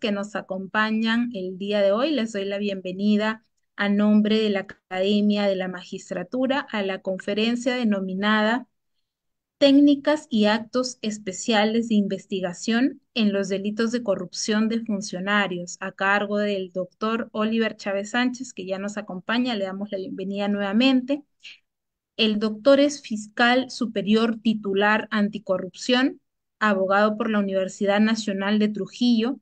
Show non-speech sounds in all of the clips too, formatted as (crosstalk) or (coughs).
que nos acompañan el día de hoy. Les doy la bienvenida a nombre de la Academia de la Magistratura a la conferencia denominada Técnicas y Actos Especiales de Investigación en los Delitos de Corrupción de Funcionarios, a cargo del doctor Oliver Chávez Sánchez, que ya nos acompaña. Le damos la bienvenida nuevamente. El doctor es fiscal superior titular anticorrupción, abogado por la Universidad Nacional de Trujillo,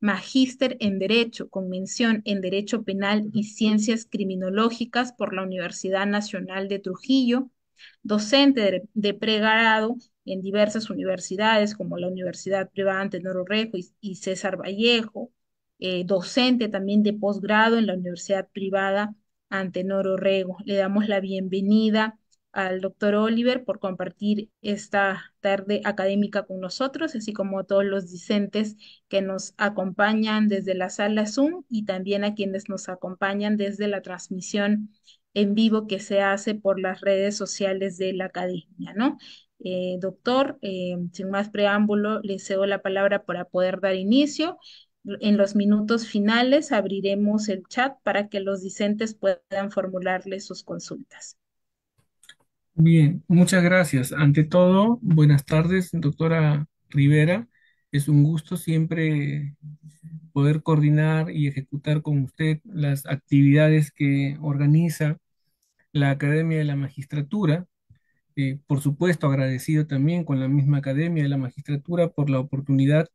magíster en Derecho Convención en Derecho Penal y Ciencias Criminológicas por la Universidad Nacional de Trujillo, docente de, pregrado en diversas universidades como la Universidad Privada Antenor y, César Vallejo, eh, docente también de posgrado en la Universidad Privada Antenor Orrego. Le damos la bienvenida al doctor Oliver por compartir esta tarde académica con nosotros, así como a todos los discentes que nos acompañan desde la sala Zoom y también a quienes nos acompañan desde la transmisión en vivo que se hace por las redes sociales de la academia, ¿no? Eh, doctor, eh, sin más preámbulo, le cedo la palabra para poder dar inicio. En los minutos finales abriremos el chat para que los discentes puedan formularle sus consultas. Bien, muchas gracias. Ante todo, buenas tardes, doctora Rivera. Es un gusto siempre poder coordinar y ejecutar con usted las actividades que organiza la Academia de la Magistratura. Eh, por supuesto, agradecido también con la misma Academia de la Magistratura por la oportunidad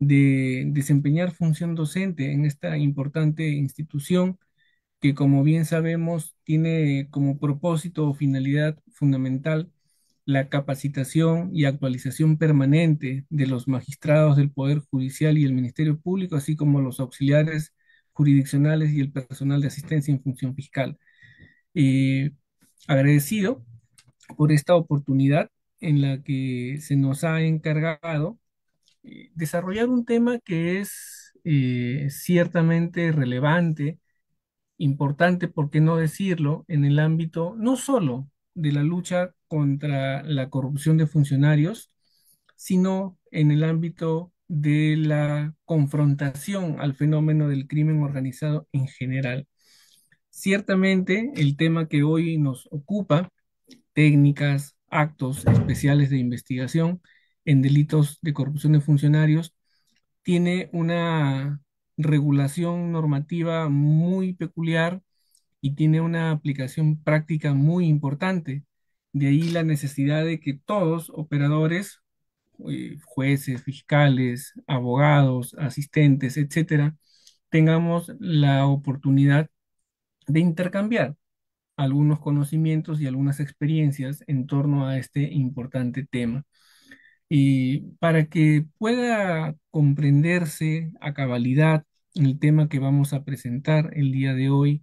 de desempeñar función docente en esta importante institución que, como bien sabemos, tiene como propósito o finalidad fundamental la capacitación y actualización permanente de los magistrados del Poder Judicial y el Ministerio Público, así como los auxiliares jurisdiccionales y el personal de asistencia en función fiscal. Eh, agradecido por esta oportunidad en la que se nos ha encargado eh, desarrollar un tema que es eh, ciertamente relevante importante, por qué no decirlo, en el ámbito no solo de la lucha contra la corrupción de funcionarios, sino en el ámbito de la confrontación al fenómeno del crimen organizado en general. Ciertamente, el tema que hoy nos ocupa, técnicas, actos especiales de investigación en delitos de corrupción de funcionarios, tiene una regulación normativa muy peculiar y tiene una aplicación práctica muy importante. De ahí la necesidad de que todos operadores, eh, jueces, fiscales, abogados, asistentes, etcétera, tengamos la oportunidad de intercambiar algunos conocimientos y algunas experiencias en torno a este importante tema. Y para que pueda comprenderse a cabalidad el tema que vamos a presentar el día de hoy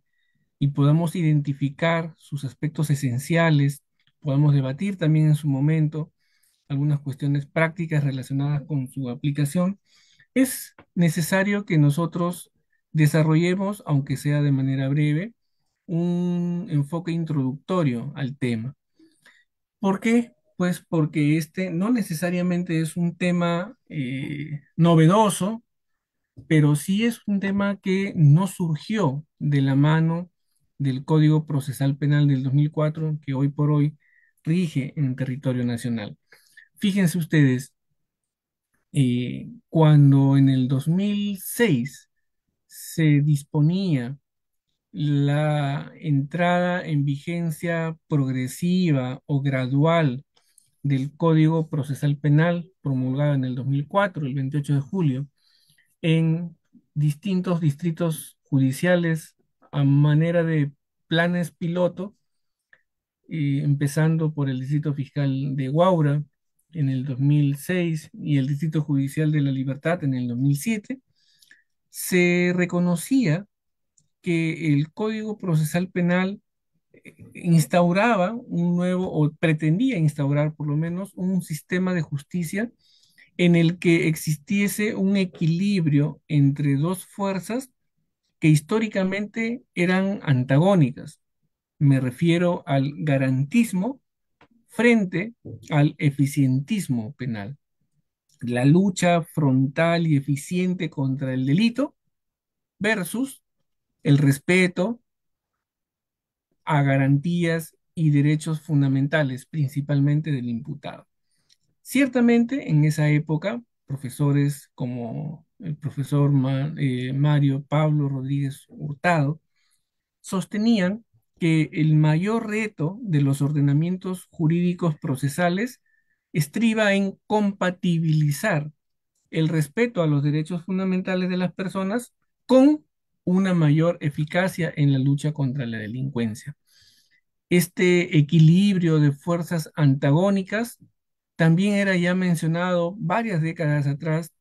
y podamos identificar sus aspectos esenciales, podamos debatir también en su momento algunas cuestiones prácticas relacionadas con su aplicación, es necesario que nosotros desarrollemos, aunque sea de manera breve, un enfoque introductorio al tema. ¿Por qué? pues porque este no necesariamente es un tema eh, novedoso, pero sí es un tema que no surgió de la mano del Código Procesal Penal del 2004 que hoy por hoy rige en territorio nacional. Fíjense ustedes, eh, cuando en el 2006 se disponía la entrada en vigencia progresiva o gradual del Código Procesal Penal promulgado en el 2004, el 28 de julio, en distintos distritos judiciales a manera de planes piloto, empezando por el Distrito Fiscal de Guaura en el 2006 y el Distrito Judicial de la Libertad en el 2007, se reconocía que el Código Procesal Penal instauraba un nuevo, o pretendía instaurar por lo menos, un sistema de justicia en el que existiese un equilibrio entre dos fuerzas que históricamente eran antagónicas. Me refiero al garantismo frente al eficientismo penal. La lucha frontal y eficiente contra el delito versus el respeto, a garantías y derechos fundamentales, principalmente del imputado. Ciertamente, en esa época, profesores como el profesor eh, Mario Pablo Rodríguez Hurtado sostenían que el mayor reto de los ordenamientos jurídicos procesales estriba en compatibilizar el respeto a los derechos fundamentales de las personas con una mayor eficacia en la lucha contra la delincuencia. Este equilibrio de fuerzas antagónicas también era ya mencionado varias décadas atrás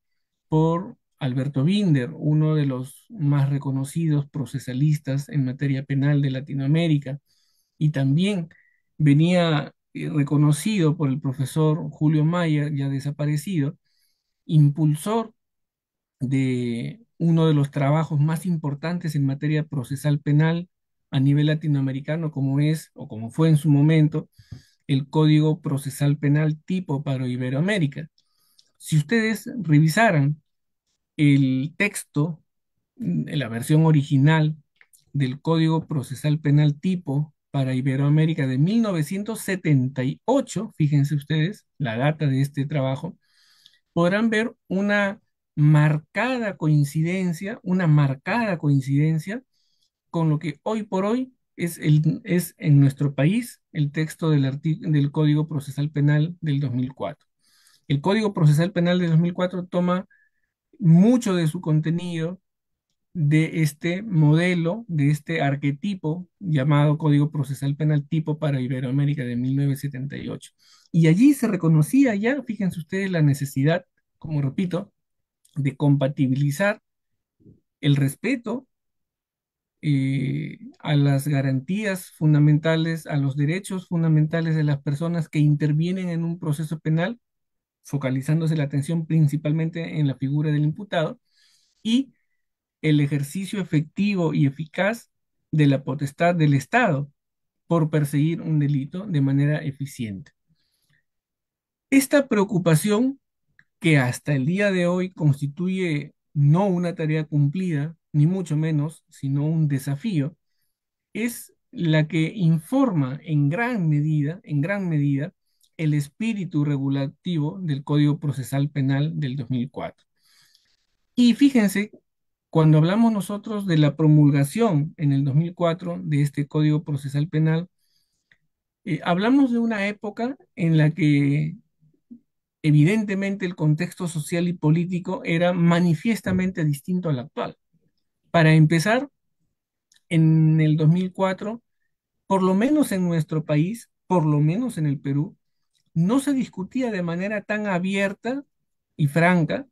por Alberto Binder, uno de los más reconocidos procesalistas en materia penal de Latinoamérica, y también venía eh, reconocido por el profesor Julio Mayer, ya desaparecido, impulsor de uno de los trabajos más importantes en materia procesal penal a nivel latinoamericano, como es o como fue en su momento el Código Procesal Penal tipo para Iberoamérica. Si ustedes revisaran el texto, mm, la versión original del Código Procesal Penal tipo para Iberoamérica de 1978, fíjense ustedes la data de este trabajo, podrán ver una marcada coincidencia, una marcada coincidencia con lo que hoy por hoy es, el, es en nuestro país el texto del, del Código Procesal Penal del 2004. El Código Procesal Penal del 2004 toma mucho de su contenido de este modelo, de este arquetipo llamado Código Procesal Penal tipo para Iberoamérica de 1978. Y allí se reconocía ya, fíjense ustedes, la necesidad, como repito, de compatibilizar el respeto eh, a las garantías fundamentales, a los derechos fundamentales de las personas que intervienen en un proceso penal, focalizándose la atención principalmente en la figura del imputado, y el ejercicio efectivo y eficaz de la potestad del Estado por perseguir un delito de manera eficiente. Esta preocupación que hasta el día de hoy constituye no una tarea cumplida, ni mucho menos, sino un desafío, es la que informa en gran medida, en gran medida, el espíritu regulativo del Código Procesal Penal del 2004. Y fíjense, cuando hablamos nosotros de la promulgación en el 2004 de este Código Procesal Penal, eh, hablamos de una época en la que evidentemente el contexto social y político era manifiestamente distinto al actual. Para empezar, en el 2004, por lo menos en nuestro país, por lo menos en el Perú, no se discutía de manera tan abierta y franca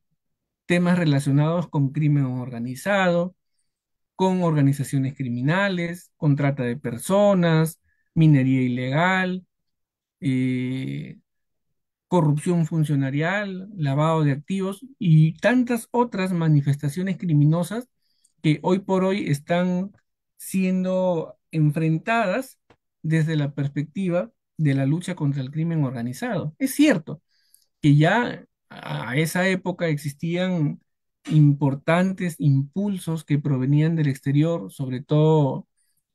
temas relacionados con crimen organizado, con organizaciones criminales, con trata de personas, minería ilegal, eh, corrupción funcionarial, lavado de activos y tantas otras manifestaciones criminosas que hoy por hoy están siendo enfrentadas desde la perspectiva de la lucha contra el crimen organizado. Es cierto que ya a esa época existían importantes impulsos que provenían del exterior, sobre todo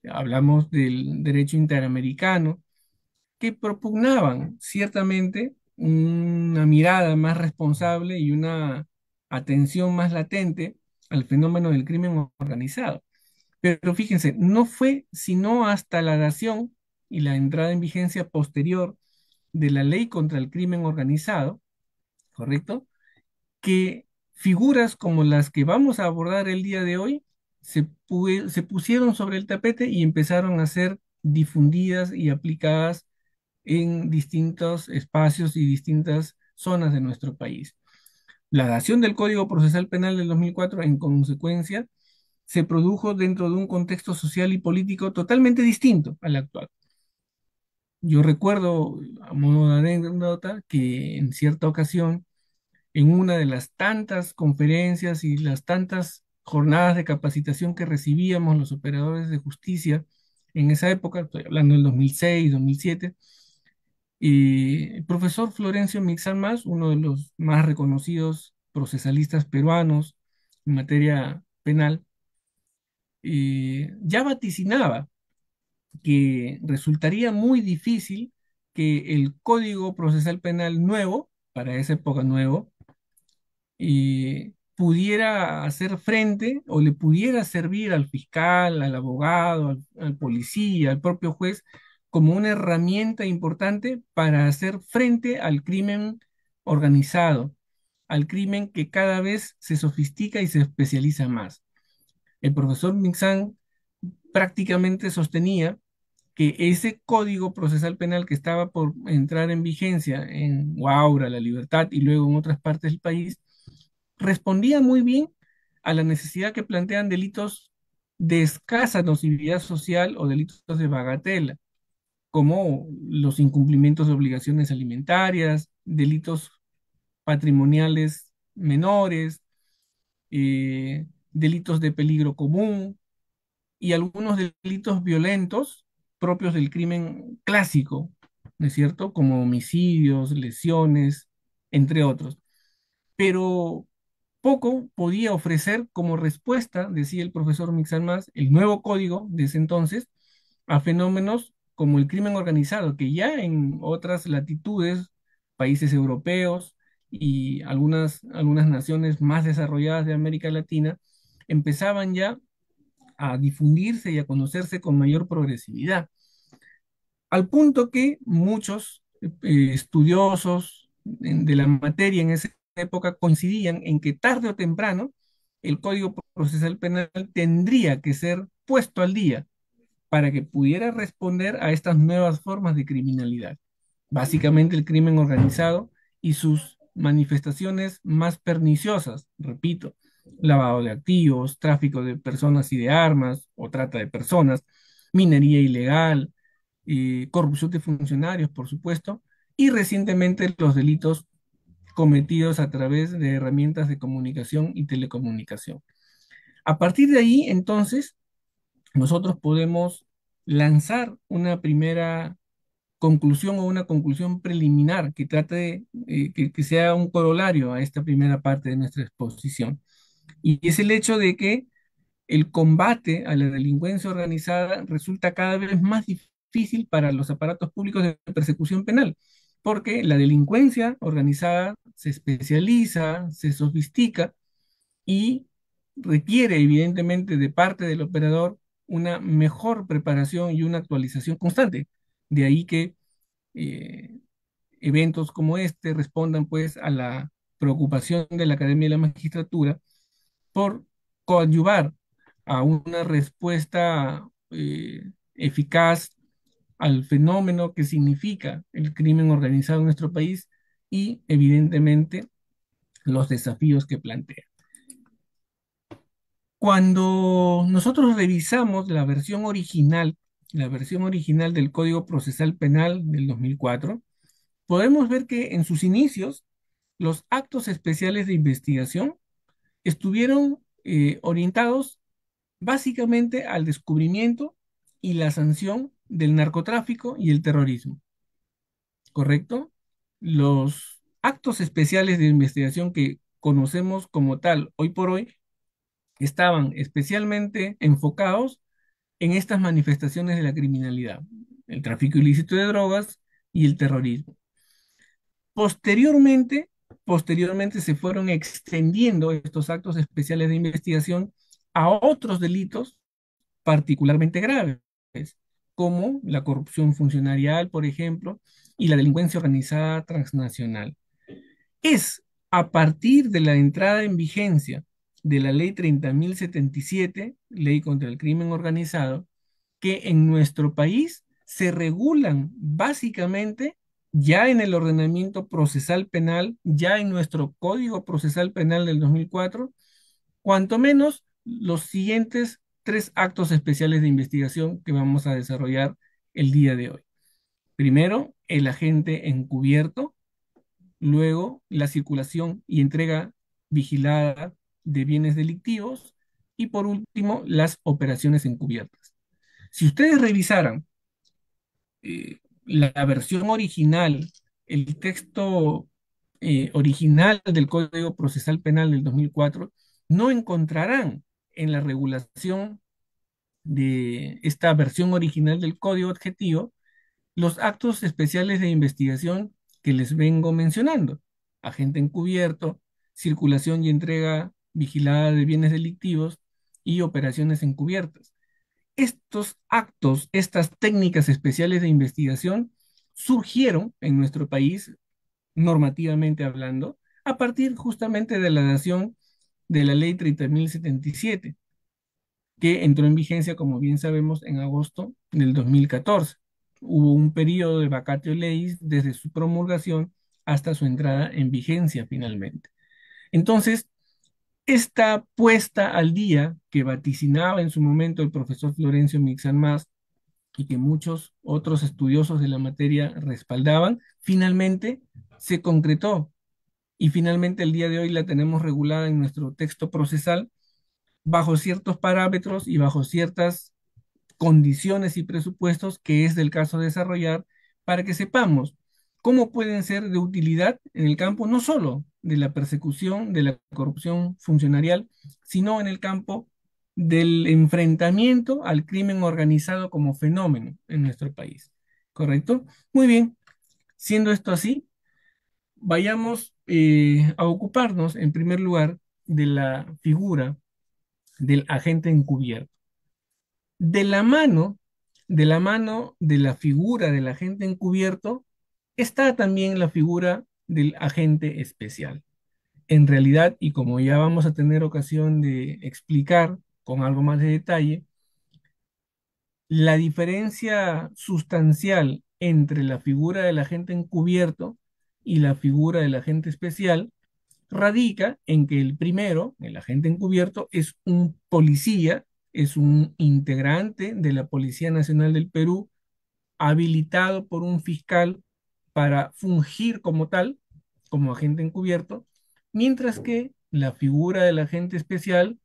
hablamos del derecho interamericano, que propugnaban ciertamente una mirada más responsable y una atención más latente al fenómeno del crimen organizado. Pero fíjense, no fue sino hasta la dación y la entrada en vigencia posterior de la ley contra el crimen organizado, ¿correcto? Que figuras como las que vamos a abordar el día de hoy se, se pusieron sobre el tapete y empezaron a ser difundidas y aplicadas en distintos espacios y distintas zonas de nuestro país. La dación del Código Procesal Penal del 2004, en consecuencia, se produjo dentro de un contexto social y político totalmente distinto al actual. Yo recuerdo, a modo de anécdota, que en cierta ocasión, en una de las tantas conferencias y las tantas jornadas de capacitación que recibíamos los operadores de justicia en esa época, estoy hablando del 2006, 2007, y el profesor Florencio Mixalmas, uno de los más reconocidos procesalistas peruanos en materia penal, eh, ya vaticinaba que resultaría muy difícil que el Código Procesal Penal nuevo, para esa época nuevo, eh, pudiera hacer frente o le pudiera servir al fiscal, al abogado, al policía, al propio juez, como una herramienta importante para hacer frente al crimen organizado, al crimen que cada vez se sofistica y se especializa más. El profesor Minzan prácticamente sostenía que ese código procesal penal que estaba por entrar en vigencia en Guaura, La Libertad y luego en otras partes del país, respondía muy bien a la necesidad que plantean delitos de escasa nocividad social o delitos de bagatela como los incumplimientos de obligaciones alimentarias, delitos patrimoniales menores, eh, delitos de peligro común y algunos delitos violentos propios del crimen clásico, ¿no es cierto? Como homicidios, lesiones, entre otros. Pero poco podía ofrecer como respuesta, decía el profesor Mixalmas, el nuevo código de ese entonces, a fenómenos como el crimen organizado, que ya en otras latitudes, países europeos y algunas, algunas naciones más desarrolladas de América Latina, empezaban ya a difundirse y a conocerse con mayor progresividad. Al punto que muchos eh, estudiosos de la materia en esa época coincidían en que tarde o temprano el Código Procesal Penal tendría que ser puesto al día para que pudiera responder a estas nuevas formas de criminalidad, básicamente el crimen organizado y sus manifestaciones más perniciosas, repito, lavado de activos, tráfico de personas y de armas o trata de personas, minería ilegal, eh, corrupción de funcionarios, por supuesto, y recientemente los delitos cometidos a través de herramientas de comunicación y telecomunicación. A partir de ahí, entonces, nosotros podemos lanzar una primera conclusión o una conclusión preliminar que trate, eh, que, que, sea un corolario a esta primera parte de nuestra exposición. Y es el hecho de que el combate a la delincuencia organizada resulta cada vez más difícil para los aparatos públicos de persecución penal, porque la delincuencia organizada se especializa, se sofistica y requiere evidentemente de parte del operador una mejor preparación y una actualización constante. De ahí que eh, eventos como este respondan pues a la preocupación de la Academia y la Magistratura por coadyuvar a una respuesta eh, eficaz al fenómeno que significa el crimen organizado en nuestro país y evidentemente los desafíos que plantea. Cuando nosotros revisamos la versión original, la versión original del Código Procesal Penal del 2004, podemos ver que en sus inicios los actos especiales de investigación estuvieron eh, orientados básicamente al descubrimiento y la sanción del narcotráfico y el terrorismo. ¿Correcto? Los actos especiales de investigación que conocemos como tal hoy por hoy estaban especialmente enfocados en estas manifestaciones de la criminalidad, el tráfico ilícito de drogas y el terrorismo. Posteriormente, posteriormente se fueron extendiendo estos actos especiales de investigación a otros delitos particularmente graves, como la corrupción funcionarial, por ejemplo, y la delincuencia organizada transnacional. Es a partir de la entrada en vigencia de la ley 30.077, ley contra el crimen organizado, que en nuestro país se regulan básicamente ya en el ordenamiento procesal penal, ya en nuestro Código Procesal Penal del 2004, cuanto menos los siguientes tres actos especiales de investigación que vamos a desarrollar el día de hoy. Primero, el agente encubierto, luego la circulación y entrega vigilada de bienes delictivos y por último las operaciones encubiertas. Si ustedes revisaran eh, la versión original, el texto eh, original del Código Procesal Penal del 2004, no encontrarán en la regulación de esta versión original del Código adjetivo los actos especiales de investigación que les vengo mencionando. Agente encubierto, circulación y entrega vigilada de bienes delictivos y operaciones encubiertas. Estos actos, estas técnicas especiales de investigación surgieron en nuestro país, normativamente hablando, a partir justamente de la nación de la ley 30.077, que entró en vigencia, como bien sabemos, en agosto del 2014. Hubo un periodo de vacatio leis desde su promulgación hasta su entrada en vigencia finalmente. Entonces, esta puesta al día que vaticinaba en su momento el profesor Florencio Mixan Más y que muchos otros estudiosos de la materia respaldaban, finalmente se concretó. Y finalmente el día de hoy la tenemos regulada en nuestro texto procesal bajo ciertos parámetros y bajo ciertas condiciones y presupuestos que es del caso desarrollar para que sepamos cómo pueden ser de utilidad en el campo no solo de la persecución de la corrupción funcionarial, sino en el campo del enfrentamiento al crimen organizado como fenómeno en nuestro país. ¿Correcto? Muy bien. Siendo esto así, vayamos eh, a ocuparnos, en primer lugar, de la figura del agente encubierto. De la mano, de la mano de la figura del agente encubierto, está también la figura del agente especial. En realidad, y como ya vamos a tener ocasión de explicar con algo más de detalle, la diferencia sustancial entre la figura del agente encubierto y la figura del agente especial radica en que el primero, el agente encubierto, es un policía, es un integrante de la Policía Nacional del Perú, habilitado por un fiscal para fungir como tal, como agente encubierto, mientras que la figura del agente especial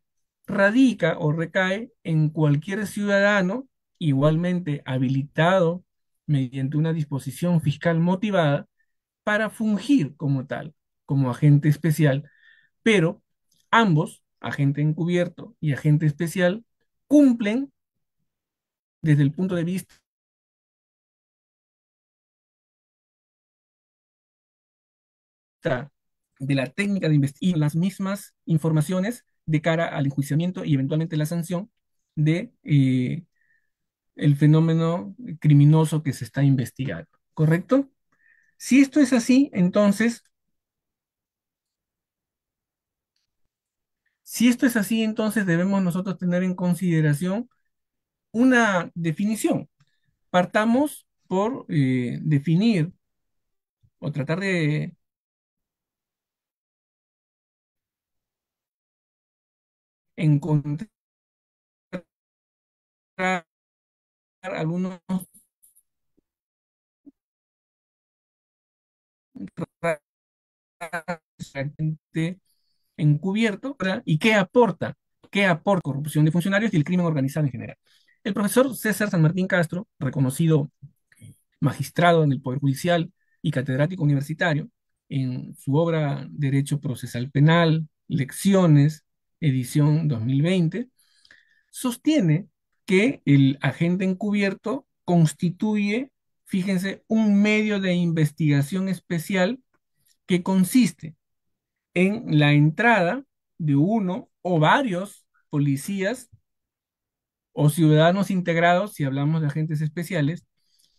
radica o recae en cualquier ciudadano igualmente habilitado mediante una disposición fiscal motivada para fungir como tal, como agente especial, pero ambos, agente encubierto y agente especial, cumplen desde el punto de vista de la técnica de investigación, las mismas informaciones de cara al enjuiciamiento y eventualmente la sanción de eh, el fenómeno criminoso que se está investigando, ¿correcto? Si esto es así, entonces, si esto es así, entonces debemos nosotros tener en consideración una definición. Partamos por eh, definir o tratar de encontrar algunos encubierto y qué aporta, qué aporta corrupción de funcionarios y el crimen organizado en general. El profesor César San Martín Castro, reconocido magistrado en el Poder Judicial y catedrático universitario, en su obra Derecho Procesal Penal, Lecciones, edición 2020, sostiene que el agente encubierto constituye, fíjense, un medio de investigación especial que consiste en la entrada de uno o varios policías o ciudadanos integrados, si hablamos de agentes especiales,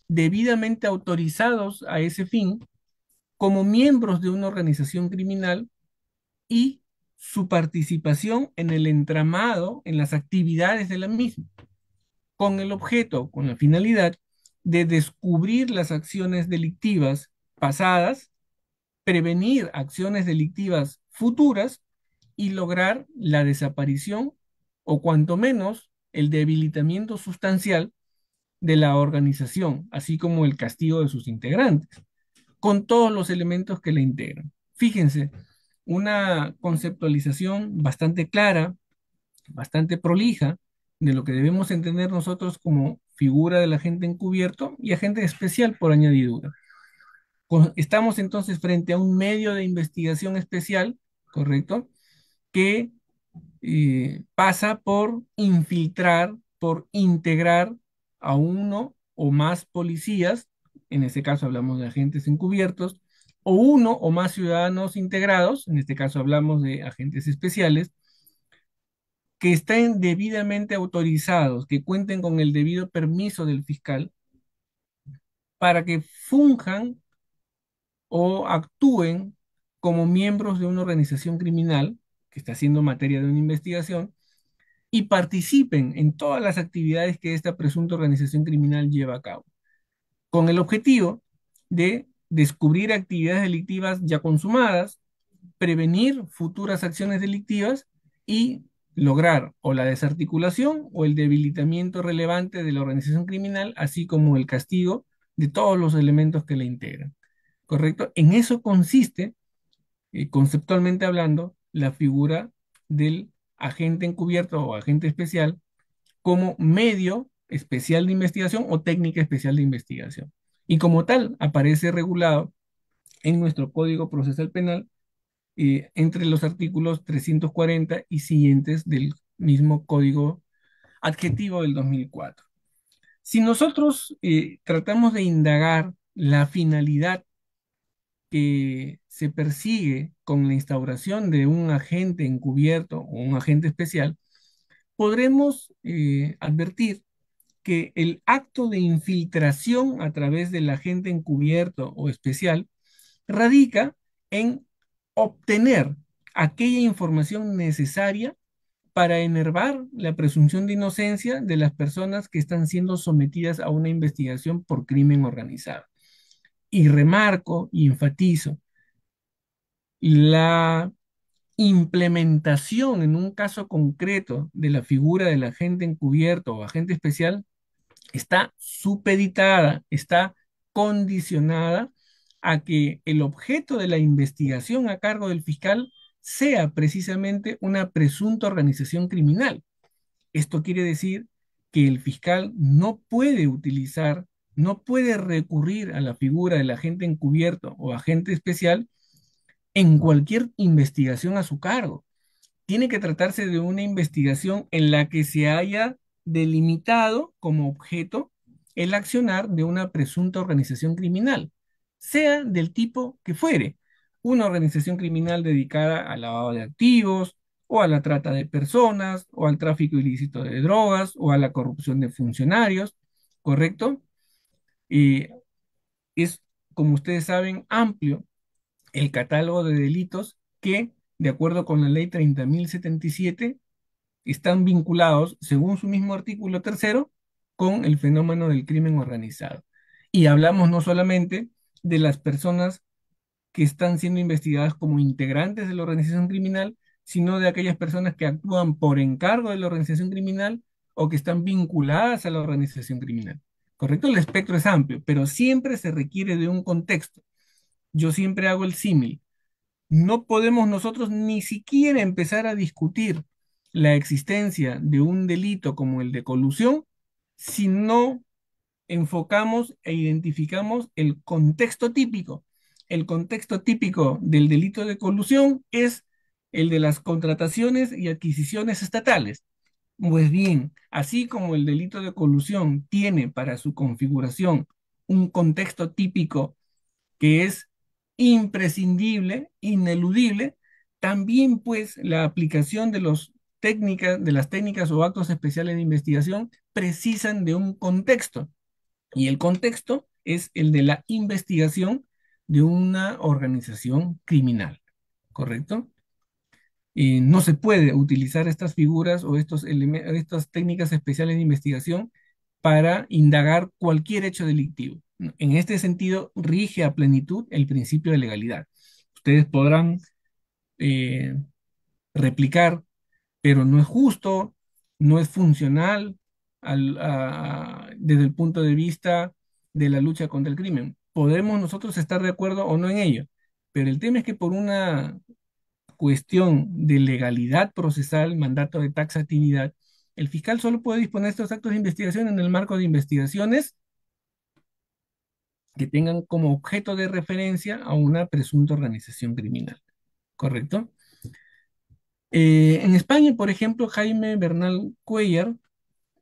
debidamente autorizados a ese fin como miembros de una organización criminal y su participación en el entramado, en las actividades de la misma, con el objeto, con la finalidad de descubrir las acciones delictivas pasadas, prevenir acciones delictivas futuras y lograr la desaparición o cuanto menos el debilitamiento sustancial de la organización, así como el castigo de sus integrantes, con todos los elementos que la integran. Fíjense, una conceptualización bastante clara, bastante prolija de lo que debemos entender nosotros como figura del agente encubierto y agente especial por añadidura. Estamos entonces frente a un medio de investigación especial, ¿correcto? Que eh, pasa por infiltrar, por integrar a uno o más policías, en este caso hablamos de agentes encubiertos, o uno o más ciudadanos integrados, en este caso hablamos de agentes especiales, que estén debidamente autorizados, que cuenten con el debido permiso del fiscal para que funjan o actúen como miembros de una organización criminal que está siendo materia de una investigación y participen en todas las actividades que esta presunta organización criminal lleva a cabo, con el objetivo de descubrir actividades delictivas ya consumadas, prevenir futuras acciones delictivas y lograr o la desarticulación o el debilitamiento relevante de la organización criminal, así como el castigo de todos los elementos que la integran. ¿Correcto? En eso consiste, eh, conceptualmente hablando, la figura del agente encubierto o agente especial como medio especial de investigación o técnica especial de investigación y como tal aparece regulado en nuestro Código Procesal Penal eh, entre los artículos 340 y siguientes del mismo Código Adjetivo del 2004. Si nosotros eh, tratamos de indagar la finalidad que se persigue con la instauración de un agente encubierto o un agente especial, podremos eh, advertir que el acto de infiltración a través del agente encubierto o especial radica en obtener aquella información necesaria para enervar la presunción de inocencia de las personas que están siendo sometidas a una investigación por crimen organizado. Y remarco y enfatizo, la implementación en un caso concreto de la figura del agente encubierto o agente especial está supeditada, está condicionada a que el objeto de la investigación a cargo del fiscal sea precisamente una presunta organización criminal. Esto quiere decir que el fiscal no puede utilizar, no puede recurrir a la figura del agente encubierto o agente especial en cualquier investigación a su cargo. Tiene que tratarse de una investigación en la que se haya delimitado como objeto el accionar de una presunta organización criminal, sea del tipo que fuere, una organización criminal dedicada al lavado de activos, o a la trata de personas, o al tráfico ilícito de drogas, o a la corrupción de funcionarios, ¿correcto? y eh, es, como ustedes saben, amplio el catálogo de delitos que, de acuerdo con la ley 30.077, están vinculados, según su mismo artículo tercero, con el fenómeno del crimen organizado. Y hablamos no solamente de las personas que están siendo investigadas como integrantes de la organización criminal, sino de aquellas personas que actúan por encargo de la organización criminal o que están vinculadas a la organización criminal. ¿Correcto? El espectro es amplio, pero siempre se requiere de un contexto. Yo siempre hago el símil. No podemos nosotros ni siquiera empezar a discutir la existencia de un delito como el de colusión si no enfocamos e identificamos el contexto típico. El contexto típico del delito de colusión es el de las contrataciones y adquisiciones estatales. Pues bien, así como el delito de colusión tiene para su configuración un contexto típico que es imprescindible, ineludible, también pues la aplicación de los técnicas, de las técnicas o actos especiales de investigación precisan de un contexto. Y el contexto es el de la investigación de una organización criminal, ¿correcto? Eh, no se puede utilizar estas figuras o estos estas técnicas especiales de investigación para indagar cualquier hecho delictivo. En este sentido, rige a plenitud el principio de legalidad. Ustedes podrán eh, replicar pero no es justo, no es funcional desde el punto de vista de la lucha contra el crimen. Podemos nosotros estar de acuerdo o no en ello, pero el tema es que por una cuestión de legalidad procesal, mandato de taxatividad, el fiscal solo puede disponer estos actos de investigación en el marco de investigaciones que tengan como objeto de referencia a una presunta organización criminal. ¿Correcto? Eh, en España, por ejemplo, Jaime Bernal Cuellar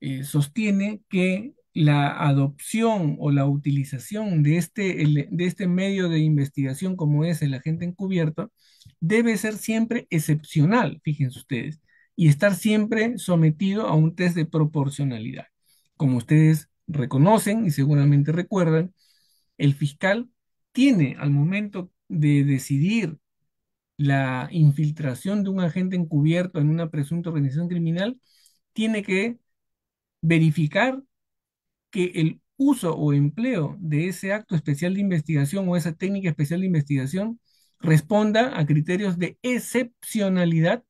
eh, sostiene que la adopción o la utilización de este, de este medio de investigación como es el agente encubierto debe ser siempre excepcional, fíjense ustedes, y estar siempre sometido a un test de proporcionalidad. Como ustedes reconocen y seguramente recuerdan, el fiscal tiene al momento de decidir la infiltración de un agente encubierto en una presunta organización criminal, tiene que verificar que el uso o empleo de ese acto especial de investigación o esa técnica especial de investigación responda a criterios de excepcionalidad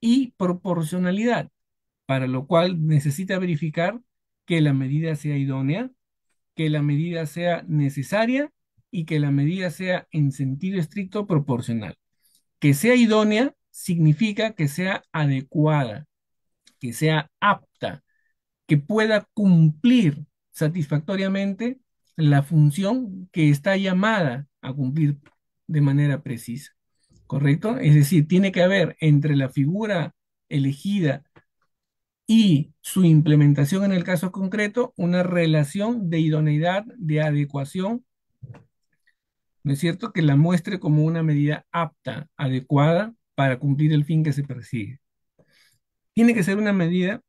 y proporcionalidad, para lo cual necesita verificar que la medida sea idónea, que la medida sea necesaria y que la medida sea en sentido estricto proporcional. Que sea idónea significa que sea adecuada, que sea apta, que pueda cumplir satisfactoriamente la función que está llamada a cumplir de manera precisa. ¿Correcto? Es decir, tiene que haber entre la figura elegida y su implementación en el caso concreto una relación de idoneidad, de adecuación ¿no es cierto?, que la muestre como una medida apta, adecuada para cumplir el fin que se persigue. Tiene que ser una medida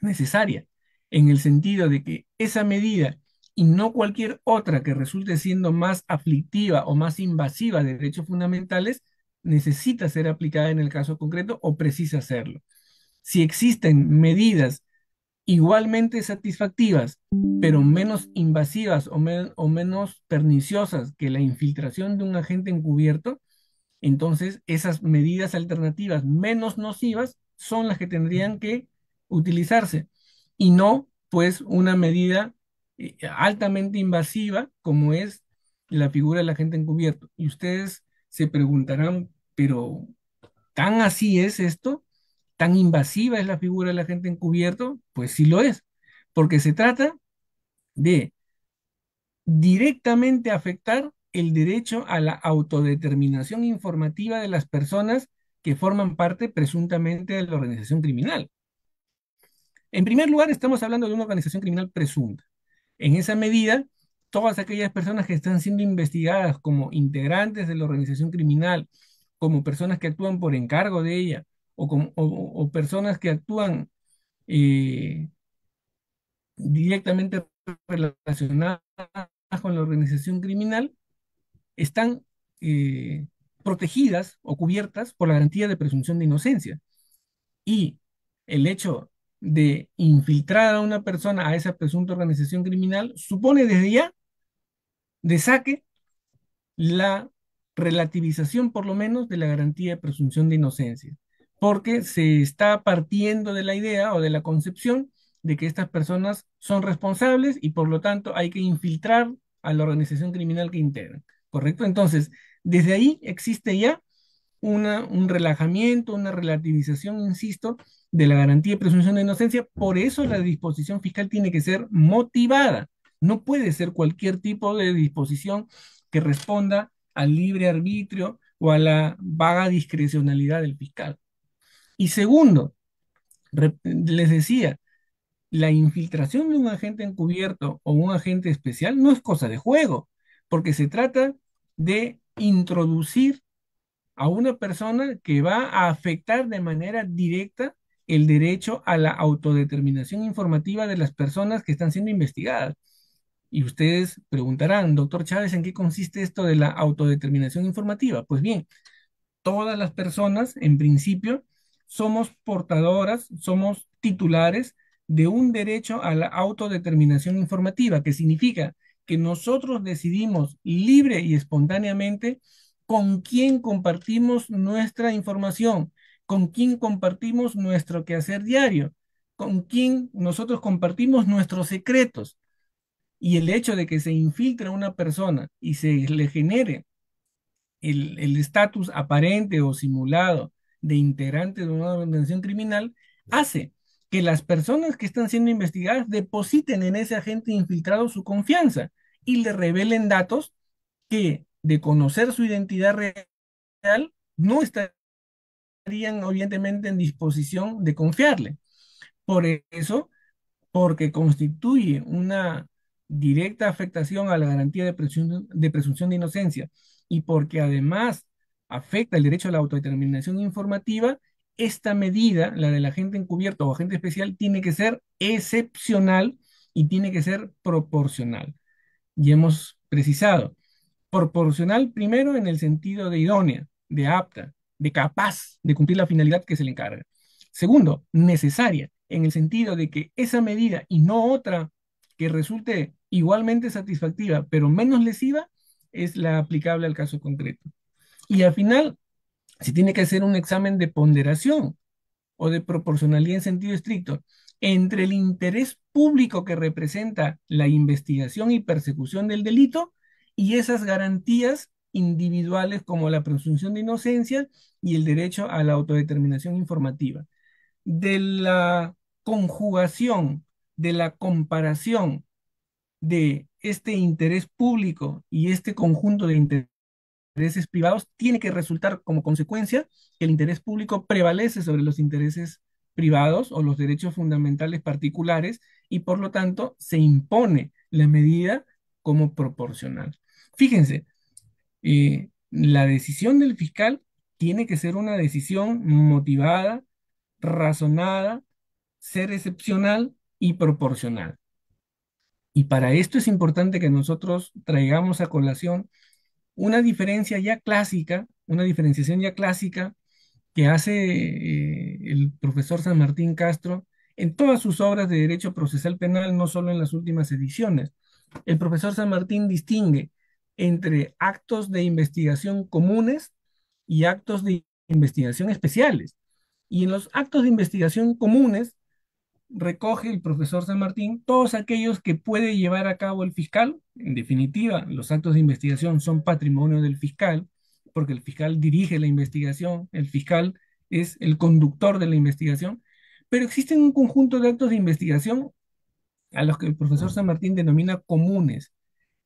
necesaria, en el sentido de que esa medida y no cualquier otra que resulte siendo más aflictiva o más invasiva de derechos fundamentales, necesita ser aplicada en el caso concreto o precisa hacerlo. Si existen medidas igualmente satisfactivas, pero menos invasivas o, menos perniciosas que la infiltración de un agente encubierto, entonces esas medidas alternativas menos nocivas son las que tendrían que utilizarse y no pues una medida eh, altamente invasiva como es la figura del agente encubierto. Y ustedes se preguntarán, pero ¿tan así es esto? ¿Tan invasiva es la figura del agente encubierto? Pues sí lo es, porque se trata de directamente afectar el derecho a la autodeterminación informativa de las personas que forman parte presuntamente de la organización criminal. En primer lugar, estamos hablando de una organización criminal presunta. En esa medida, todas aquellas personas que están siendo investigadas como integrantes de la organización criminal, como personas que actúan por encargo de ella, o, personas que actúan eh, directamente relacionadas con la organización criminal están eh, protegidas o cubiertas por la garantía de presunción de inocencia. Y el hecho de infiltrar a una persona a esa presunta organización criminal supone desde ya de saque la relativización por lo menos de la garantía de presunción de inocencia porque se está partiendo de la idea o de la concepción de que estas personas son responsables y por lo tanto hay que infiltrar a la organización criminal que integran, ¿correcto? Entonces, desde ahí existe ya un relajamiento, una relativización, insisto, de la garantía de presunción de inocencia, por eso la disposición fiscal tiene que ser motivada, no puede ser cualquier tipo de disposición que responda al libre arbitrio o a la vaga discrecionalidad del fiscal. Y segundo, les decía, la infiltración de un agente encubierto o un agente especial no es cosa de juego, porque se trata de introducir a una persona que va a afectar de manera directa el derecho a la autodeterminación informativa de las personas que están siendo investigadas. Y ustedes preguntarán, doctor Chávez, ¿en qué consiste esto de la autodeterminación informativa? Pues bien, todas las personas, en principio, somos portadoras, somos titulares de un derecho a la autodeterminación informativa, que significa que nosotros decidimos libre y espontáneamente con quién compartimos nuestra información, con quién compartimos nuestro quehacer diario, con quién nosotros compartimos nuestros secretos. Y el hecho de que se infiltre una persona y se le genere el estatus aparente o simulado de integrantes de una organización criminal hace que las personas que están siendo investigadas depositen en ese agente infiltrado su confianza y le revelen datos que, de conocer su identidad real, no estarían obviamente en disposición de confiarle. Por eso, porque constituye una directa afectación a la garantía de, presunción de inocencia y porque además afecta el derecho a la autodeterminación informativa, esta medida, la del agente encubierto o agente especial, tiene que ser excepcional y tiene que ser proporcional. Y hemos precisado, proporcional primero en el sentido de idónea, de apta, de capaz de cumplir la finalidad que se le encarga. Segundo, necesaria en el sentido de que esa medida y no otra que resulte igualmente satisfactiva, pero menos lesiva, es la aplicable al caso concreto. Y al final, se tiene que hacer un examen de ponderación o de proporcionalidad en sentido estricto entre el interés público que representa la investigación y persecución del delito y esas garantías individuales como la presunción de inocencia y el derecho a la autodeterminación informativa. De la conjugación, de la comparación de este interés público y este conjunto de interés intereses privados, tiene que resultar como consecuencia que el interés público prevalece sobre los intereses privados o los derechos fundamentales particulares y por lo tanto se impone la medida como proporcional. Fíjense, eh, la decisión del fiscal tiene que ser una decisión motivada, razonada, ser excepcional y proporcional. Y para esto es importante que nosotros traigamos a colación una diferencia ya clásica, una diferenciación ya clásica que hace eh, el profesor San Martín Castro en todas sus obras de Derecho Procesal Penal, no solo en las últimas ediciones. El profesor San Martín distingue entre actos de investigación comunes y actos de investigación especiales. Y en los actos de investigación comunes, recoge el profesor San Martín todos aquellos que puede llevar a cabo el fiscal. En definitiva, los actos de investigación son patrimonio del fiscal, porque el fiscal dirige la investigación, el fiscal es el conductor de la investigación, pero existen un conjunto de actos de investigación a los que el profesor San Martín denomina comunes,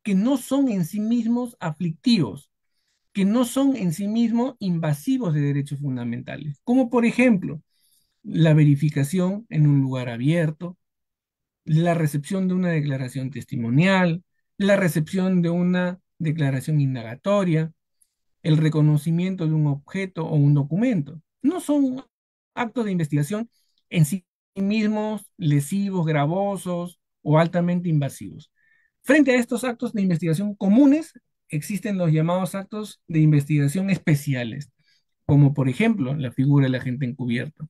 que no son en sí mismos aflictivos, que no son en sí mismos invasivos de derechos fundamentales, como por ejemplo la verificación en un lugar abierto, la recepción de una declaración testimonial, la recepción de una declaración indagatoria, el reconocimiento de un objeto o un documento. No son actos de investigación en sí mismos lesivos, gravosos o altamente invasivos. Frente a estos actos de investigación comunes, existen los llamados actos de investigación especiales, como por ejemplo la figura del agente encubierto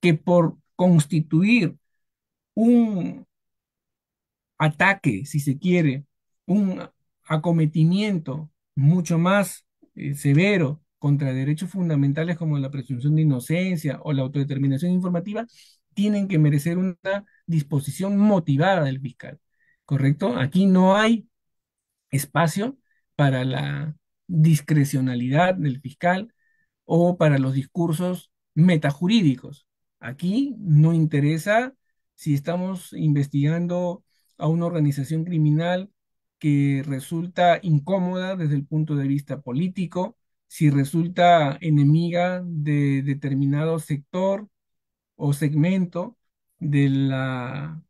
que por constituir un ataque, si se quiere, un acometimiento mucho más eh, severo contra derechos fundamentales como la presunción de inocencia o la autodeterminación informativa, tienen que merecer una disposición motivada del fiscal, ¿correcto? Aquí no hay espacio para la discrecionalidad del fiscal o para los discursos metajurídicos. Aquí no interesa si estamos investigando a una organización criminal que resulta incómoda desde el punto de vista político, si resulta enemiga de determinado sector o segmento de la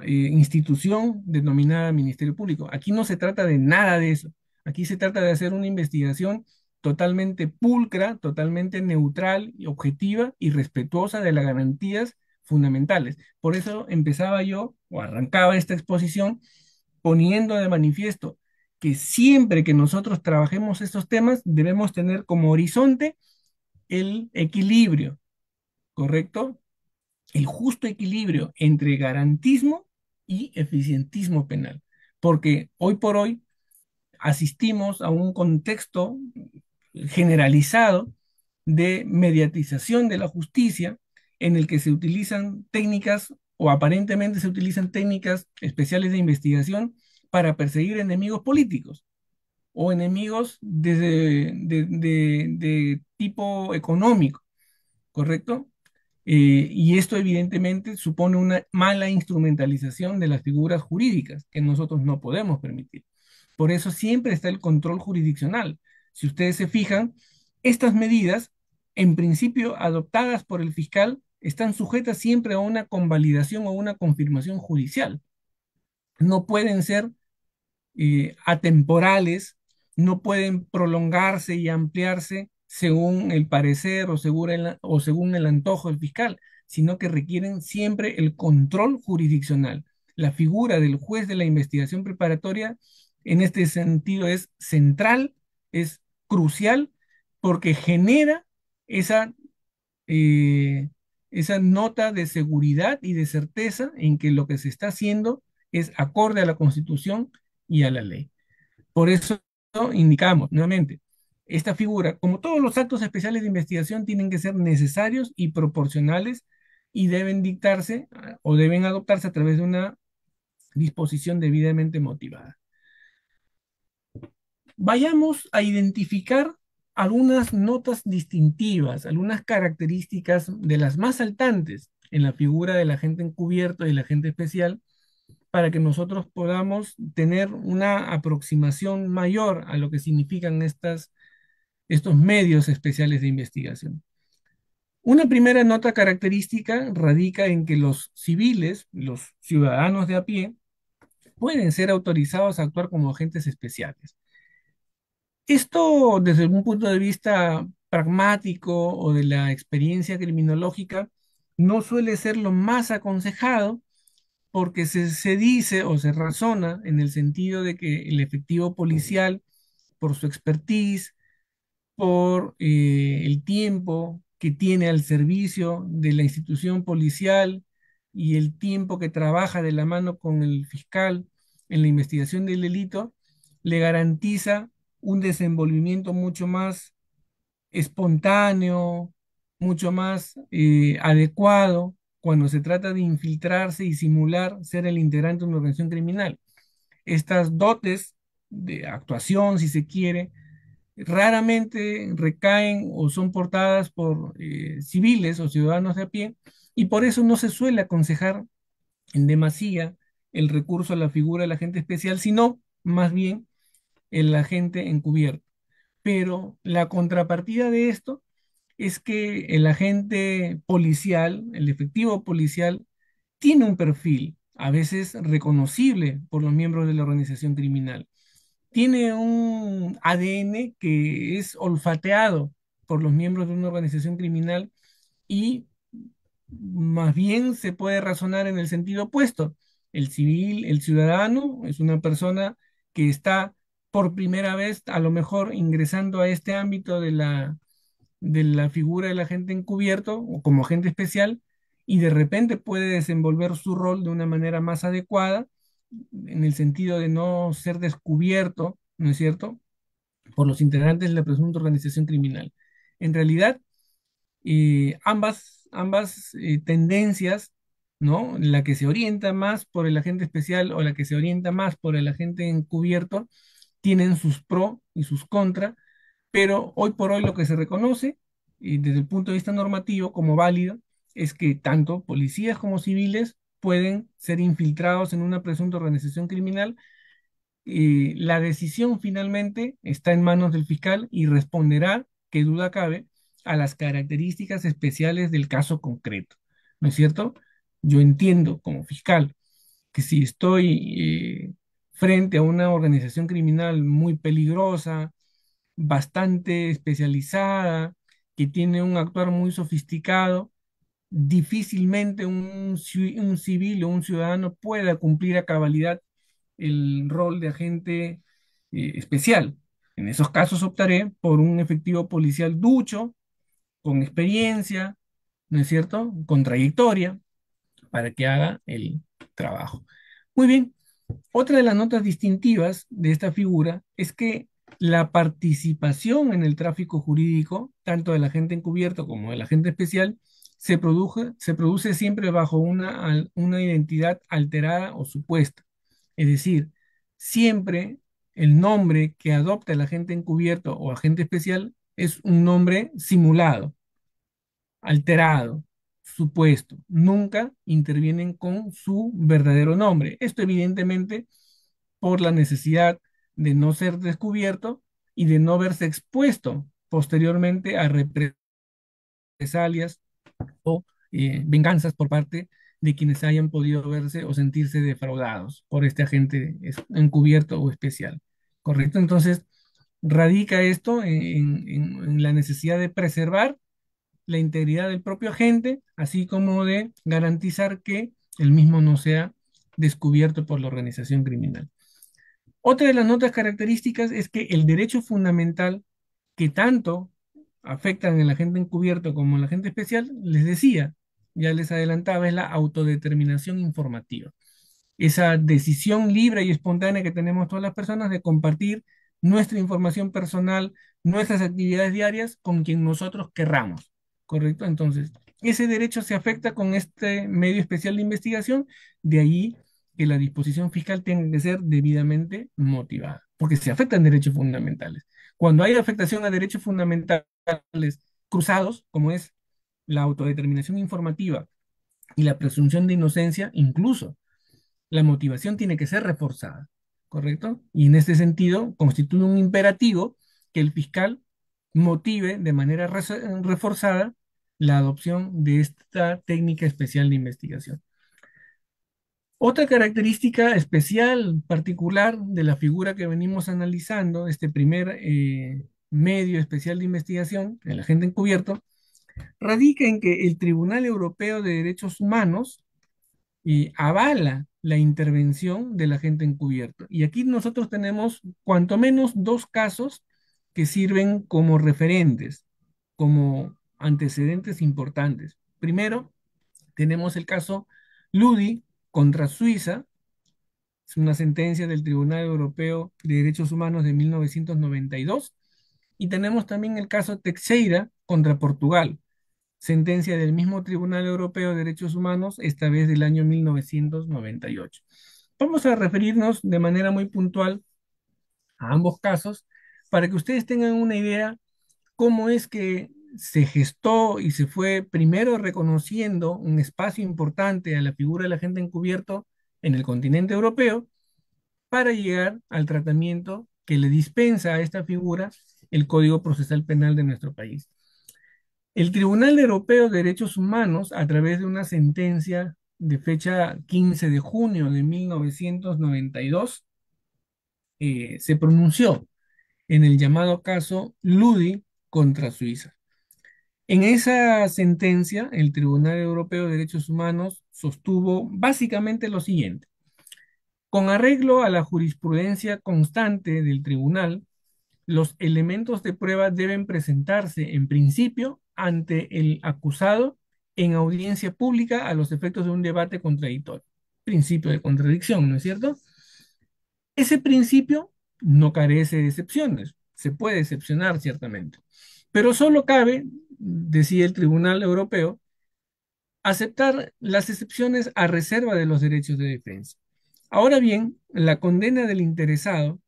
eh, institución denominada Ministerio Público. Aquí no se trata de nada de eso. Aquí se trata de hacer una investigación totalmente pulcra, totalmente neutral, objetiva y respetuosa de las garantías fundamentales. Por eso empezaba yo o arrancaba esta exposición poniendo de manifiesto que siempre que nosotros trabajemos estos temas debemos tener como horizonte el equilibrio, ¿correcto? El justo equilibrio entre garantismo y eficientismo penal. Porque hoy por hoy asistimos a un contexto generalizado de mediatización de la justicia en el que se utilizan técnicas o aparentemente se utilizan técnicas especiales de investigación para perseguir enemigos políticos o enemigos de, tipo económico, ¿correcto? Eh, y esto evidentemente supone una mala instrumentalización de las figuras jurídicas que nosotros no podemos permitir. Por eso siempre está el control jurisdiccional. Si ustedes se fijan, estas medidas, en principio adoptadas por el fiscal, están sujetas siempre a una convalidación o una confirmación judicial. No pueden ser eh, atemporales, no pueden prolongarse y ampliarse según el parecer o según el, o según el antojo del fiscal, sino que requieren siempre el control jurisdiccional. La figura del juez de la investigación preparatoria en este sentido es central, es crucial porque genera esa, eh, esa nota de seguridad y de certeza en que lo que se está haciendo es acorde a la Constitución y a la ley. Por eso indicamos nuevamente, esta figura, como todos los actos especiales de investigación, tienen que ser necesarios y proporcionales y deben dictarse ah, o deben adoptarse a través de una disposición debidamente motivada. Vayamos a identificar algunas notas distintivas, algunas características de las más saltantes en la figura del agente encubierto y el agente especial para que nosotros podamos tener una aproximación mayor a lo que significan estos medios especiales de investigación. Una primera nota característica radica en que los civiles, los ciudadanos de a pie, pueden ser autorizados a actuar como agentes especiales. Esto, desde un punto de vista pragmático o de la experiencia criminológica, no suele ser lo más aconsejado porque se, dice o se razona en el sentido de que el efectivo policial, por su expertise, por eh, el tiempo que tiene al servicio de la institución policial y el tiempo que trabaja de la mano con el fiscal en la investigación del delito, le garantiza un desenvolvimiento mucho más espontáneo, mucho más eh, adecuado cuando se trata de infiltrarse y simular ser el integrante de una organización criminal. Estas dotes de actuación, si se quiere, raramente recaen o son portadas por eh, civiles o ciudadanos de a pie y por eso no se suele aconsejar en demasía el recurso a la figura de la gente especial, sino más bien el agente encubierto. Pero la contrapartida de esto es que el agente policial, el efectivo policial, tiene un perfil a veces reconocible por los miembros de la organización criminal. Tiene un ADN que es olfateado por los miembros de una organización criminal y más bien se puede razonar en el sentido opuesto. El civil, el ciudadano, es una persona que está por primera vez, a lo mejor ingresando a este ámbito de la, de la figura del agente encubierto o como agente especial, y de repente puede desenvolver su rol de una manera más adecuada, en el sentido de no ser descubierto, ¿no es cierto?, por los integrantes de la presunta organización criminal. En realidad, eh, ambas, ambas eh, tendencias, ¿no? La que se orienta más por el agente especial o la que se orienta más por el agente encubierto, tienen sus pro y sus contra, pero hoy por hoy lo que se reconoce desde el punto de vista normativo como válido es que tanto policías como civiles pueden ser infiltrados en una presunta organización criminal. y eh, la decisión finalmente está en manos del fiscal y responderá, que duda cabe, a las características especiales del caso concreto. ¿No es cierto? Yo entiendo como fiscal que si estoy eh, frente a una organización criminal muy peligrosa, bastante especializada, que tiene un actuar muy sofisticado, difícilmente un, civil o un ciudadano pueda cumplir a cabalidad el rol de agente eh, especial. En esos casos optaré por un efectivo policial ducho, con experiencia, ¿no es cierto? Con trayectoria, para que haga el trabajo. Muy bien, otra de las notas distintivas de esta figura es que la participación en el tráfico jurídico, tanto del agente encubierto como del agente especial, se produce, siempre bajo una identidad alterada o supuesta. Es decir, siempre el nombre que adopta el agente encubierto o agente especial es un nombre simulado, alterado, supuesto, nunca intervienen con su verdadero nombre. Esto evidentemente por la necesidad de no ser descubierto y de no verse expuesto posteriormente a represalias o eh, venganzas por parte de quienes hayan podido verse o sentirse defraudados por este agente encubierto o especial. ¿Correcto? Entonces, radica esto en la necesidad de preservar la integridad del propio agente, así como de garantizar que el mismo no sea descubierto por la organización criminal. Otra de las notas características es que el derecho fundamental que tanto afectan el agente encubierto como el agente especial, les decía, ya les adelantaba, es la autodeterminación informativa. Esa decisión libre y espontánea que tenemos todas las personas de compartir nuestra información personal, nuestras actividades diarias con quien nosotros querramos. ¿correcto? Entonces, ese derecho se afecta con este medio especial de investigación, de ahí que la disposición fiscal tiene que ser debidamente motivada, porque se afectan derechos fundamentales. Cuando hay afectación a derechos fundamentales cruzados, como es la autodeterminación informativa y la presunción de inocencia, incluso la motivación tiene que ser reforzada, ¿correcto? Y en este sentido constituye un imperativo que el fiscal motive de manera reforzada la adopción de esta técnica especial de investigación. Otra característica especial, particular de la figura que venimos analizando, este primer eh, medio especial de investigación, el agente encubierto, radica en que el Tribunal Europeo de Derechos Humanos y eh, avala la intervención del agente encubierto. Y aquí nosotros tenemos cuanto menos dos casos que sirven como referentes, como antecedentes importantes. Primero, tenemos el caso Ludi contra Suiza, es una sentencia del Tribunal Europeo de Derechos Humanos de 1992, y tenemos también el caso Teixeira contra Portugal, sentencia del mismo Tribunal Europeo de Derechos Humanos, esta vez del año 1998. Vamos a referirnos de manera muy puntual a ambos casos para que ustedes tengan una idea cómo es que se gestó y se fue primero reconociendo un espacio importante a la figura de la gente encubierto en el continente europeo para llegar al tratamiento que le dispensa a esta figura el Código Procesal Penal de nuestro país. El Tribunal Europeo de Derechos Humanos, a través de una sentencia de fecha 15 de junio de 1992, eh, se pronunció en el llamado caso Ludi contra Suiza. En esa sentencia, el Tribunal Europeo de Derechos Humanos sostuvo básicamente lo siguiente. Con arreglo a la jurisprudencia constante del tribunal, los elementos de prueba deben presentarse en principio ante el acusado en audiencia pública a los efectos de un debate contradictorio. Principio de contradicción, ¿no es cierto? Ese principio no carece de excepciones, se puede excepcionar ciertamente, pero solo cabe decía el Tribunal Europeo, aceptar las excepciones a reserva de los derechos de defensa. Ahora bien, la condena del interesado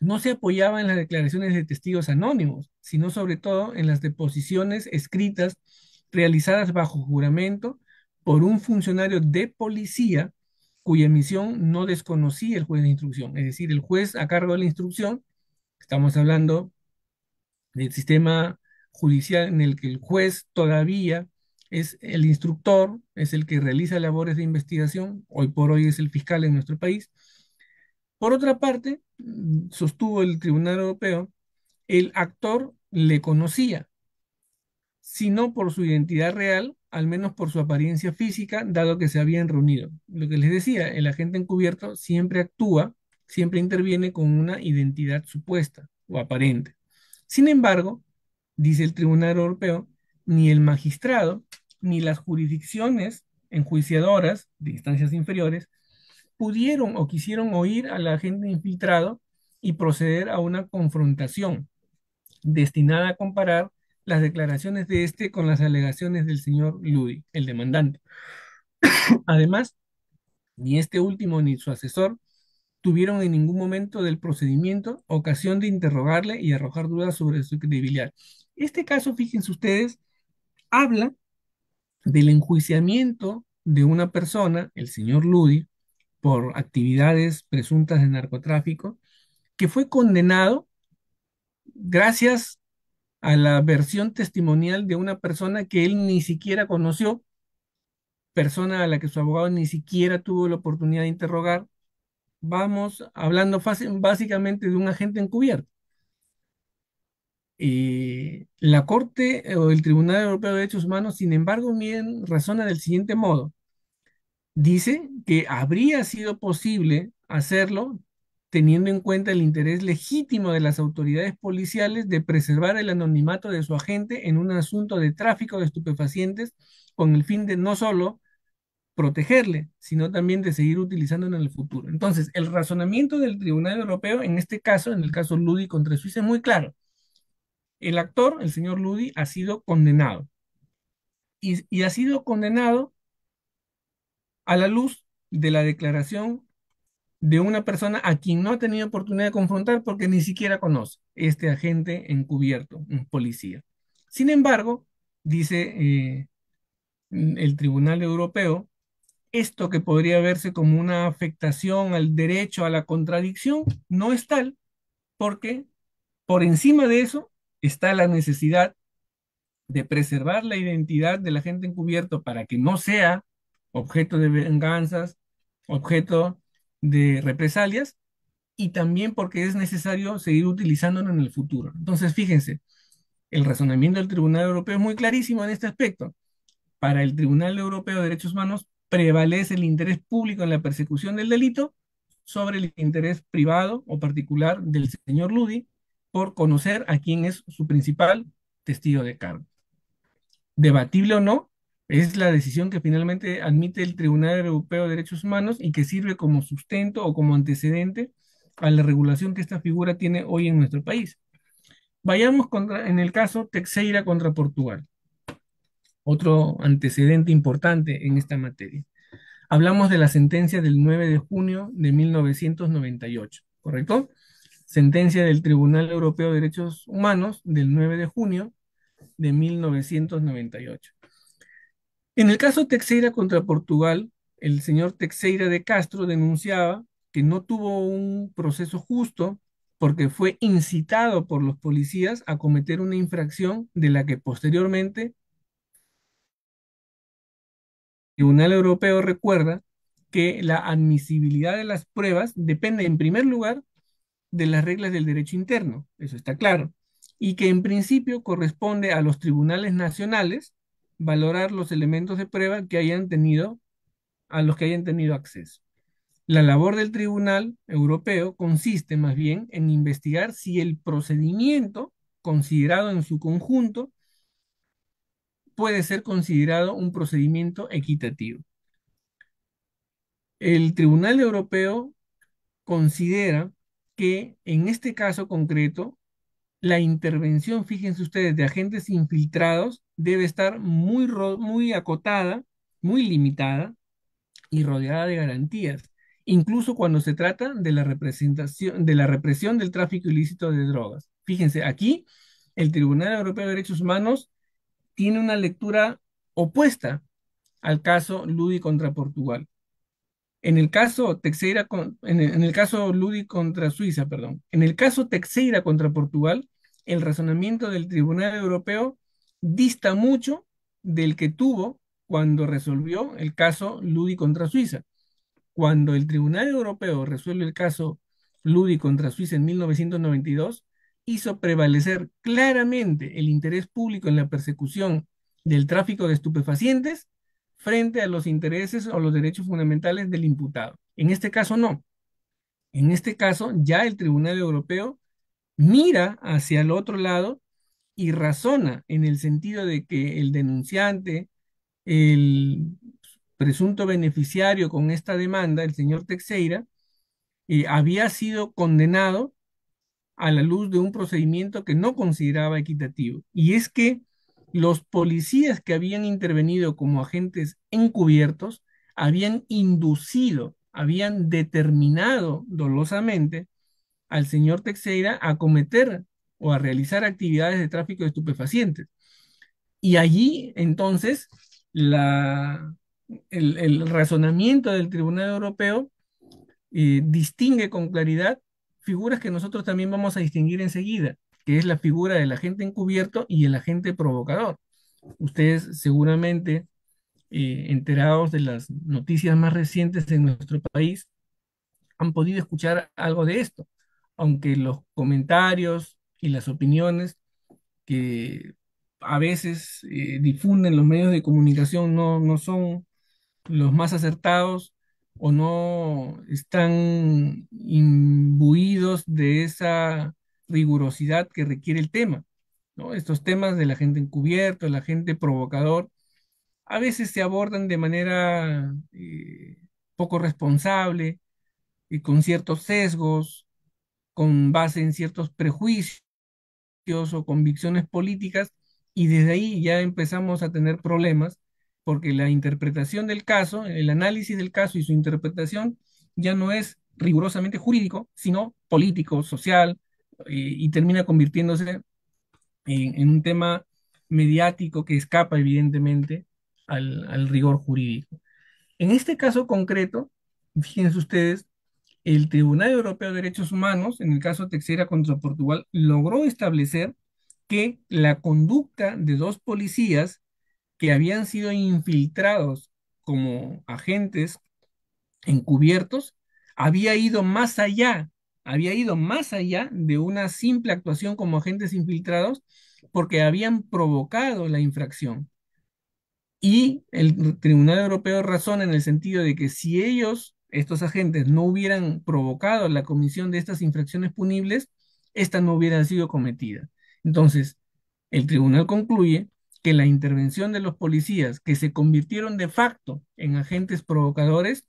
no se apoyaba en las declaraciones de testigos anónimos, sino sobre todo en las deposiciones escritas realizadas bajo juramento por un funcionario de policía cuya misión no desconocía el juez de instrucción. Es decir, el juez a cargo de la instrucción, estamos hablando del sistema judicial en el que el juez todavía es el instructor, es el que realiza labores de investigación, hoy por hoy es el fiscal en nuestro país. Por otra parte, sostuvo el Tribunal Europeo, el actor le conocía, si no por su identidad real, al menos por su apariencia física, dado que se habían reunido. Lo que les decía, el agente encubierto siempre actúa, siempre interviene con una identidad supuesta o aparente. Sin embargo, dice el Tribunal Europeo, ni el magistrado ni las jurisdicciones enjuiciadoras de instancias inferiores pudieron o quisieron oír al agente infiltrado y proceder a una confrontación destinada a comparar las declaraciones de este con las alegaciones del señor Ludi, el demandante. (coughs) Además, ni este último ni su asesor tuvieron en ningún momento del procedimiento ocasión de interrogarle y arrojar dudas sobre su credibilidad. Este caso, fíjense ustedes, habla del enjuiciamiento de una persona, el señor Ludi, por actividades presuntas de narcotráfico, que fue condenado gracias a la versión testimonial de una persona que él ni siquiera conoció, persona a la que su abogado ni siquiera tuvo la oportunidad de interrogar. Vamos hablando básicamente de un agente encubierto. Y la Corte eh, o el Tribunal Europeo de Derechos Humanos, sin embargo, miren, razona del siguiente modo. Dice que habría sido posible hacerlo teniendo en cuenta el interés legítimo de las autoridades policiales de preservar el anonimato de su agente en un asunto de tráfico de estupefacientes con el fin de no solo protegerle, sino también de seguir utilizándolo en el futuro. Entonces, el razonamiento del Tribunal Europeo, en este caso, en el caso Ludi contra Suiza, es muy claro el actor, el señor Ludi, ha sido condenado. Y, ha sido condenado a la luz de la declaración de una persona a quien no ha tenido oportunidad de confrontar porque ni siquiera conoce este agente encubierto, un policía. Sin embargo, dice eh, el Tribunal Europeo, esto que podría verse como una afectación al derecho a la contradicción no es tal porque por encima de eso está la necesidad de preservar la identidad de la gente encubierto para que no sea objeto de venganzas, objeto de represalias, y también porque es necesario seguir utilizándolo en el futuro. Entonces, fíjense, el razonamiento del Tribunal Europeo es muy clarísimo en este aspecto. Para el Tribunal Europeo de Derechos Humanos prevalece el interés público en la persecución del delito sobre el interés privado o particular del señor Ludi por conocer a quién es su principal testigo de cargo. Debatible o no, es la decisión que finalmente admite el Tribunal Europeo de Derechos Humanos y que sirve como sustento o como antecedente a la regulación que esta figura tiene hoy en nuestro país. Vayamos contra, en el caso Teixeira contra Portugal, otro antecedente importante en esta materia. Hablamos de la sentencia del 9 de junio de 1998, ¿correcto? sentencia del Tribunal Europeo de Derechos Humanos del 9 de junio de 1998. En el caso Teixeira contra Portugal, el señor Teixeira de Castro denunciaba que no tuvo un proceso justo porque fue incitado por los policías a cometer una infracción de la que posteriormente el Tribunal Europeo recuerda que la admisibilidad de las pruebas depende en primer lugar de las reglas del derecho interno, eso está claro, y que en principio corresponde a los tribunales nacionales valorar los elementos de prueba que hayan tenido, a los que hayan tenido acceso. La labor del Tribunal Europeo consiste más bien en investigar si el procedimiento considerado en su conjunto puede ser considerado un procedimiento equitativo. El Tribunal Europeo considera que en este caso concreto, la intervención, fíjense ustedes, de agentes infiltrados debe estar muy, muy acotada, muy limitada y rodeada de garantías, incluso cuando se trata de la, representación, de la represión del tráfico ilícito de drogas. Fíjense, aquí el Tribunal Europeo de Derechos Humanos tiene una lectura opuesta al caso Ludi contra Portugal. En el caso Teixeira en, el, caso Ludi contra Suiza, perdón. En el caso Teixeira contra Portugal, el razonamiento del Tribunal Europeo dista mucho del que tuvo cuando resolvió el caso Ludi contra Suiza. Cuando el Tribunal Europeo resuelve el caso Ludi contra Suiza en 1992, hizo prevalecer claramente el interés público en la persecución del tráfico de estupefacientes frente a los intereses o los derechos fundamentales del imputado. En este caso no. En este caso ya el Tribunal Europeo mira hacia el otro lado y razona en el sentido de que el denunciante, el presunto beneficiario con esta demanda, el señor Texeira, eh, había sido condenado a la luz de un procedimiento que no consideraba equitativo. Y es que los policías que habían intervenido como agentes encubiertos habían inducido, habían determinado dolosamente al señor Teixeira a cometer o a realizar actividades de tráfico de estupefacientes. Y allí entonces el, razonamiento del Tribunal Europeo eh, distingue con claridad figuras que nosotros también vamos a distinguir enseguida que es la figura del agente encubierto y el agente provocador. Ustedes seguramente eh, enterados de las noticias más recientes en nuestro país han podido escuchar algo de esto, aunque los comentarios y las opiniones que a veces eh, difunden los medios de comunicación no, no son los más acertados o no están imbuidos de esa rigurosidad que requiere el tema. Estos temas de la gente encubierta, la gente provocador, a veces se abordan de manera eh, poco responsable y con ciertos sesgos, con base en ciertos prejuicios o convicciones políticas, y desde ahí ya empezamos a tener problemas porque la interpretación del caso, el análisis del caso y su interpretación ya no es rigurosamente jurídico, sino político, social, eh, y, termina convirtiéndose en, un tema mediático que escapa evidentemente al, al rigor jurídico. En este caso concreto, fíjense ustedes, el Tribunal Europeo de Derechos Humanos, en el caso Texera contra Portugal, logró establecer que la conducta de dos policías que habían sido infiltrados como agentes encubiertos había ido más allá había ido más allá de una simple actuación como agentes infiltrados porque habían provocado la infracción. Y el Tribunal Europeo razona en el sentido de que si ellos, estos agentes, no hubieran provocado la comisión de estas infracciones punibles, esta no hubiera sido cometida, Entonces, el tribunal concluye que la intervención de los policías, que se convirtieron de facto en agentes provocadores,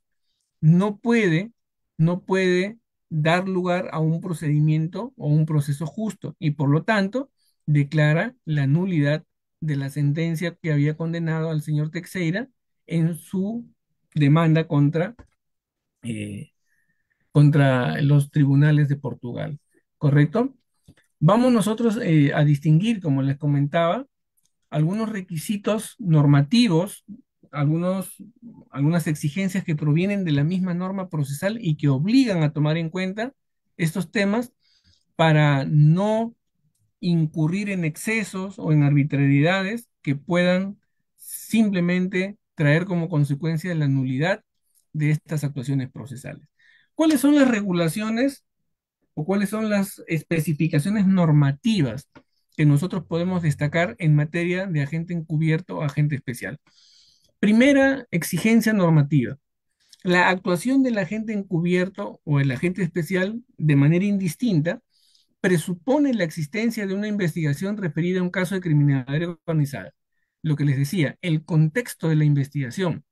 no puede, no puede dar lugar a un procedimiento o un proceso justo y por lo tanto declara la nulidad de la sentencia que había condenado al señor Teixeira en su demanda contra, eh, contra los tribunales de Portugal, ¿correcto? Vamos nosotros eh, a distinguir, como les comentaba, algunos requisitos normativos algunos, algunas exigencias que provienen de la misma norma procesal y que obligan a tomar en cuenta estos temas para no incurrir en excesos o en arbitrariedades que puedan simplemente traer como consecuencia la nulidad de estas actuaciones procesales. ¿Cuáles son las regulaciones o cuáles son las especificaciones normativas que nosotros podemos destacar en materia de agente encubierto o agente especial? Primera exigencia normativa. La actuación del agente encubierto o el agente especial de manera indistinta presupone la existencia de una investigación referida a un caso de criminalidad organizada. Lo que les decía, el contexto de la investigación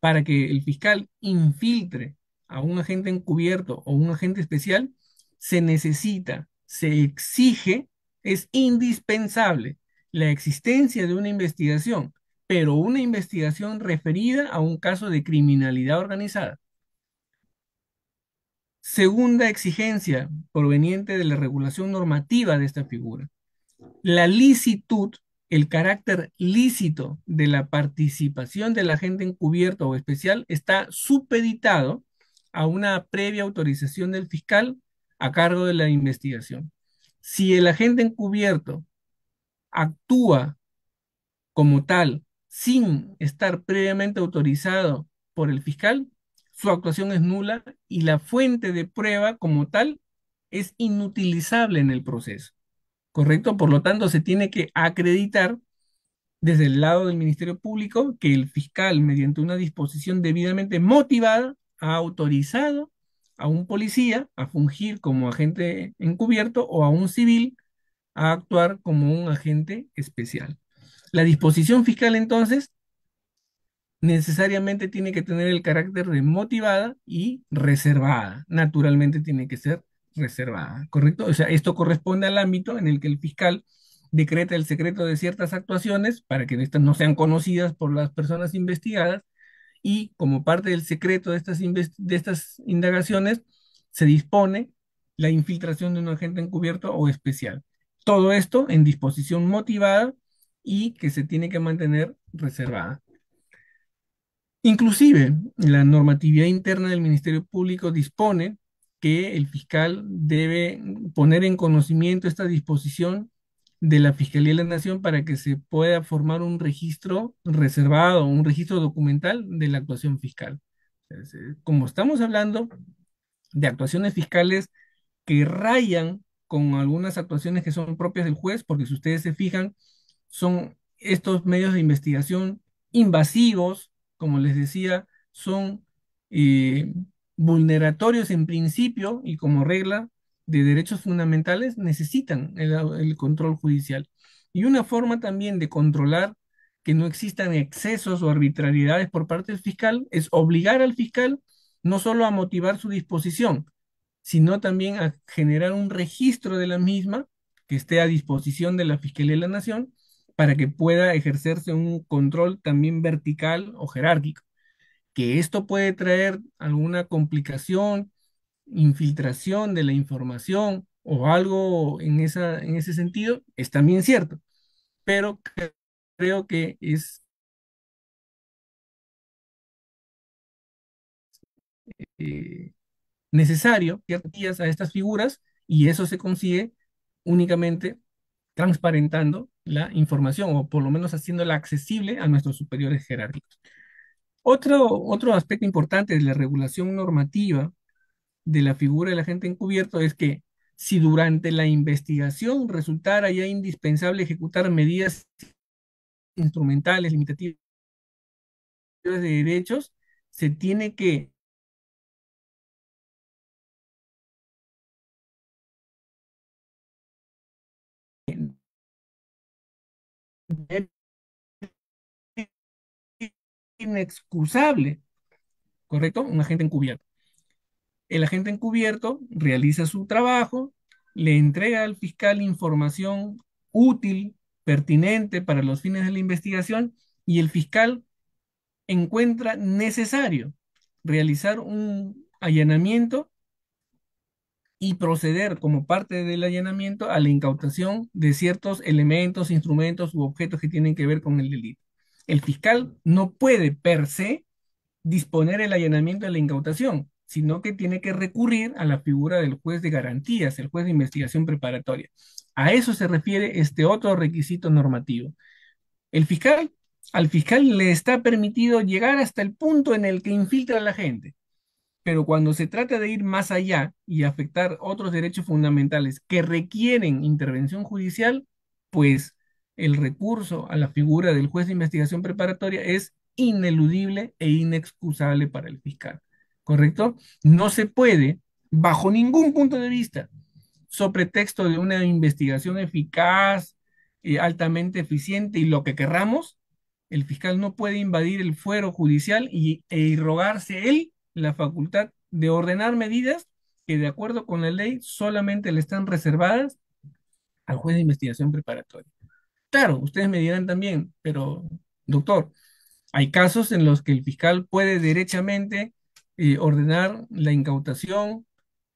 para que el fiscal infiltre a un agente encubierto o un agente especial, se necesita, se exige, es indispensable la existencia de una investigación pero una investigación referida a un caso de criminalidad organizada. Segunda exigencia proveniente de la regulación normativa de esta figura. La licitud, el carácter lícito de la participación del agente encubierto o especial está supeditado a una previa autorización del fiscal a cargo de la investigación. Si el agente encubierto actúa como tal sin estar previamente autorizado por el fiscal, su actuación es nula y la fuente de prueba como tal es inutilizable en el proceso. ¿Correcto? Por lo tanto, se tiene que acreditar desde el lado del Ministerio Público que el fiscal, mediante una disposición debidamente motivada, ha autorizado a un policía a fungir como agente encubierto o a un civil a actuar como un agente especial. La disposición fiscal entonces necesariamente tiene que tener el carácter de motivada y reservada. Naturalmente tiene que ser reservada, ¿correcto? O sea, esto corresponde al ámbito en el que el fiscal decreta el secreto de ciertas actuaciones para que estas no sean conocidas por las personas investigadas y como parte del secreto de estas, de estas indagaciones se dispone la infiltración de un agente encubierto o especial. Todo esto en disposición motivada y que se tiene que mantener reservada. Inclusive, la normatividad interna del Ministerio Público dispone que el fiscal debe poner en conocimiento esta disposición de la Fiscalía de la Nación para que se pueda formar un registro reservado, un registro documental de la actuación fiscal. Eh, como estamos hablando de actuaciones fiscales que rayan con algunas actuaciones que son propias del juez, porque si ustedes se fijan, son estos medios de investigación invasivos, como les decía, son eh, vulneratorios en principio y como regla de derechos fundamentales necesitan el, el, control judicial. Y una forma también de controlar que no existan excesos o arbitrariedades por parte del fiscal es obligar al fiscal no solo a motivar su disposición, sino también a generar un registro de la misma que esté a disposición de la Fiscalía de la Nación para que pueda ejercerse un control también vertical o jerárquico, que esto puede traer alguna complicación, infiltración de la información o algo en, esa, en ese sentido, es también cierto, pero creo que es... Eh, necesario necesario ciertas a estas figuras y eso se consigue únicamente transparentando la información o por lo menos haciéndola accesible a nuestros superiores jerárquicos. Otro, otro aspecto importante de la regulación normativa de la figura del agente encubierto es que si durante la investigación resultara ya indispensable ejecutar medidas instrumentales, limitativas de derechos, se tiene que inexcusable, ¿correcto? Un agente encubierto. El agente encubierto realiza su trabajo, le entrega al fiscal información útil, pertinente para los fines de la investigación y el fiscal encuentra necesario realizar un allanamiento y proceder como parte del allanamiento a la incautación de ciertos elementos, instrumentos u objetos que tienen que ver con el delito. El fiscal no puede per se disponer el allanamiento de la incautación, sino que tiene que recurrir a la figura del juez de garantías, el juez de investigación preparatoria. A eso se refiere este otro requisito normativo. El fiscal, al fiscal le está permitido llegar hasta el punto en el que infiltra a la gente pero cuando se trata de ir más allá y afectar otros derechos fundamentales que requieren intervención judicial, pues el recurso a la figura del juez de investigación preparatoria es ineludible e inexcusable para el fiscal. ¿Correcto? No se puede, bajo ningún punto de vista, sobre texto de una investigación eficaz, y eh, altamente eficiente y lo que querramos, el fiscal no puede invadir el fuero judicial y, e irrogarse él la facultad de ordenar medidas que de acuerdo con la ley solamente le están reservadas al juez de investigación preparatoria. Claro, ustedes me dirán también, pero doctor, hay casos en los que el fiscal puede derechamente eh, ordenar la incautación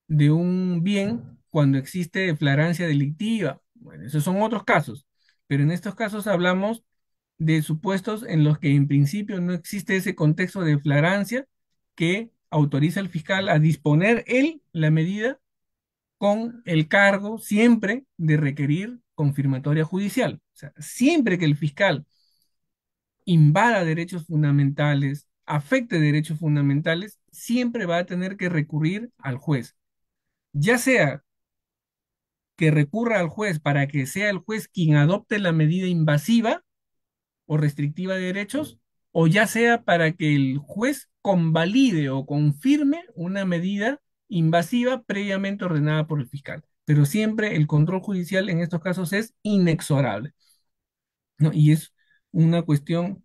de un bien cuando existe flagrancia delictiva. Bueno, esos son otros casos, pero en estos casos hablamos de supuestos en los que en principio no existe ese contexto de flagrancia que autoriza al fiscal a disponer él la medida con el cargo siempre de requerir confirmatoria judicial. O sea, siempre que el fiscal invada derechos fundamentales, afecte derechos fundamentales, siempre va a tener que recurrir al juez. Ya sea que recurra al juez para que sea el juez quien adopte la medida invasiva o restrictiva de derechos, o ya sea para que el juez convalide o confirme una medida invasiva previamente ordenada por el fiscal. Pero siempre el control judicial en estos casos es inexorable. Y es una cuestión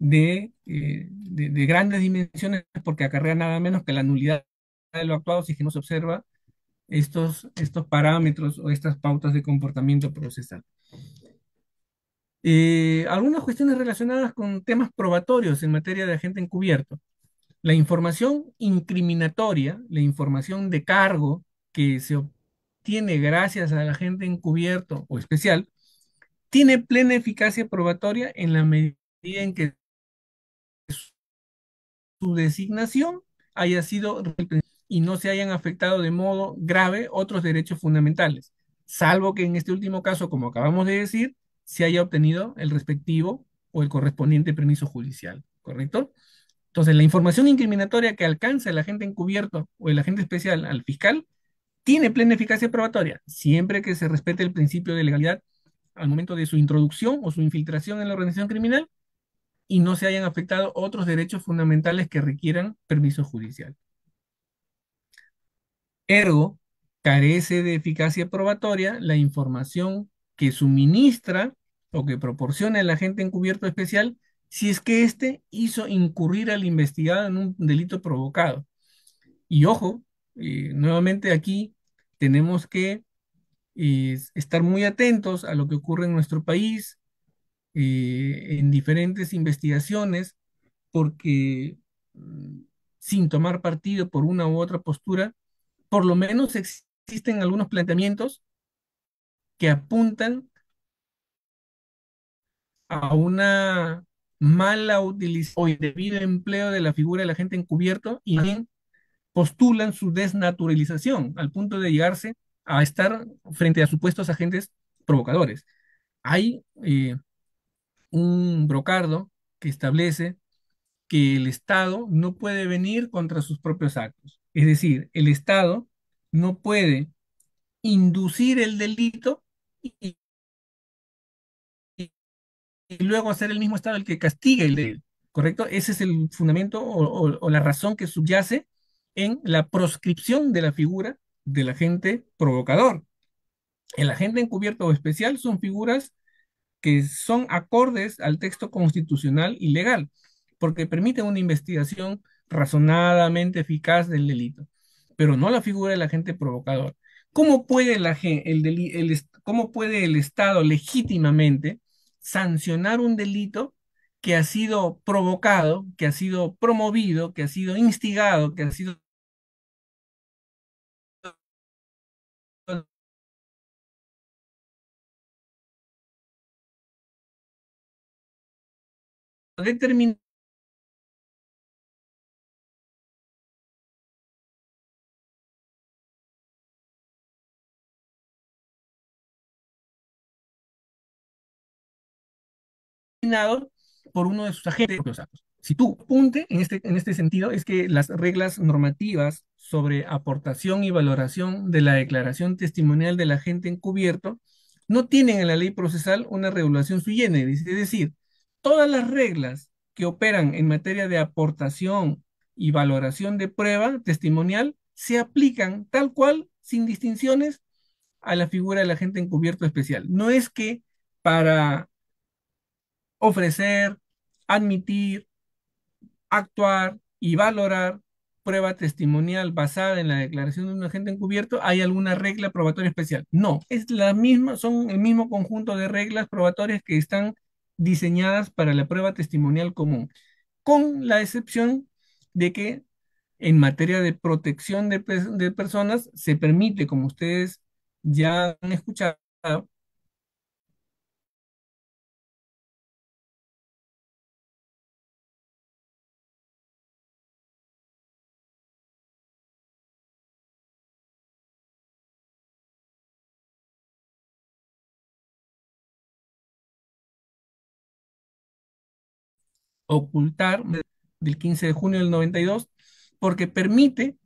eh, de, de, grandes dimensiones porque acarrea nada menos que la nulidad de lo actuado si no se observa estos, estos parámetros o estas pautas de comportamiento procesal. Eh, algunas cuestiones relacionadas con temas probatorios en materia de agente encubierto. La información incriminatoria, la información de cargo que se obtiene gracias al agente encubierto o especial, tiene plena eficacia probatoria en la medida en que su designación haya sido y no se hayan afectado de modo grave otros derechos fundamentales, salvo que en este último caso, como acabamos de decir, se haya obtenido el respectivo o el correspondiente permiso judicial, ¿correcto? Entonces, la información incriminatoria que alcanza el agente encubierto o el agente especial al fiscal tiene plena eficacia probatoria, siempre que se respete el principio de legalidad al momento de su introducción o su infiltración en la organización criminal y no se hayan afectado otros derechos fundamentales que requieran permiso judicial. Ergo, carece de eficacia probatoria la información que suministra o que proporciona el agente encubierto especial si es que éste hizo incurrir al investigado en un delito provocado. Y ojo, eh, nuevamente aquí tenemos que eh, estar muy atentos a lo que ocurre en nuestro país, eh, en diferentes investigaciones, porque mm, sin tomar partido por una u otra postura, por lo menos existen algunos planteamientos que apuntan a una mala utilización o indebido empleo de la figura de la gente encubierto y postulan su desnaturalización al punto de llegarse a estar frente a supuestos agentes provocadores. Hay eh, un brocardo que establece que el Estado no puede venir contra sus propios actos. Es decir, el Estado no puede inducir el delito y, luego hacer el mismo Estado el que castiga el delito ¿correcto? Ese es el fundamento o la razón que subyace en la proscripción de la figura del agente provocador. El agente encubierto o especial son figuras que son acordes al texto constitucional y legal, porque permiten una investigación razonadamente eficaz del delito, pero no la figura del agente provocador. ¿Cómo puede, el, el Estado legítimamente sancionar un delito que ha sido provocado, que ha sido promovido, que ha sido instigado, que ha sido determinado por uno de sus agentes. Si tú apunte en este, en este sentido es que las reglas normativas sobre aportación y valoración de la declaración testimonial del agente encubierto no tienen en la ley procesal una regulación sui generis, es decir, todas las reglas que operan en materia de aportación y valoración de prueba testimonial se aplican tal cual, sin distinciones, a la figura del agente encubierto especial. No es que para ofrecer, admitir, actuar y valorar prueba testimonial basada en la declaración de un agente encubierto, ¿hay alguna regla probatoria especial? No, es la misma, son el mismo conjunto de reglas probatorias que están diseñadas para la prueba testimonial común, con la excepción de que en materia de protección de personas se permite, como ustedes ya han escuchado, ocultar del 15 de junio del 92, porque permite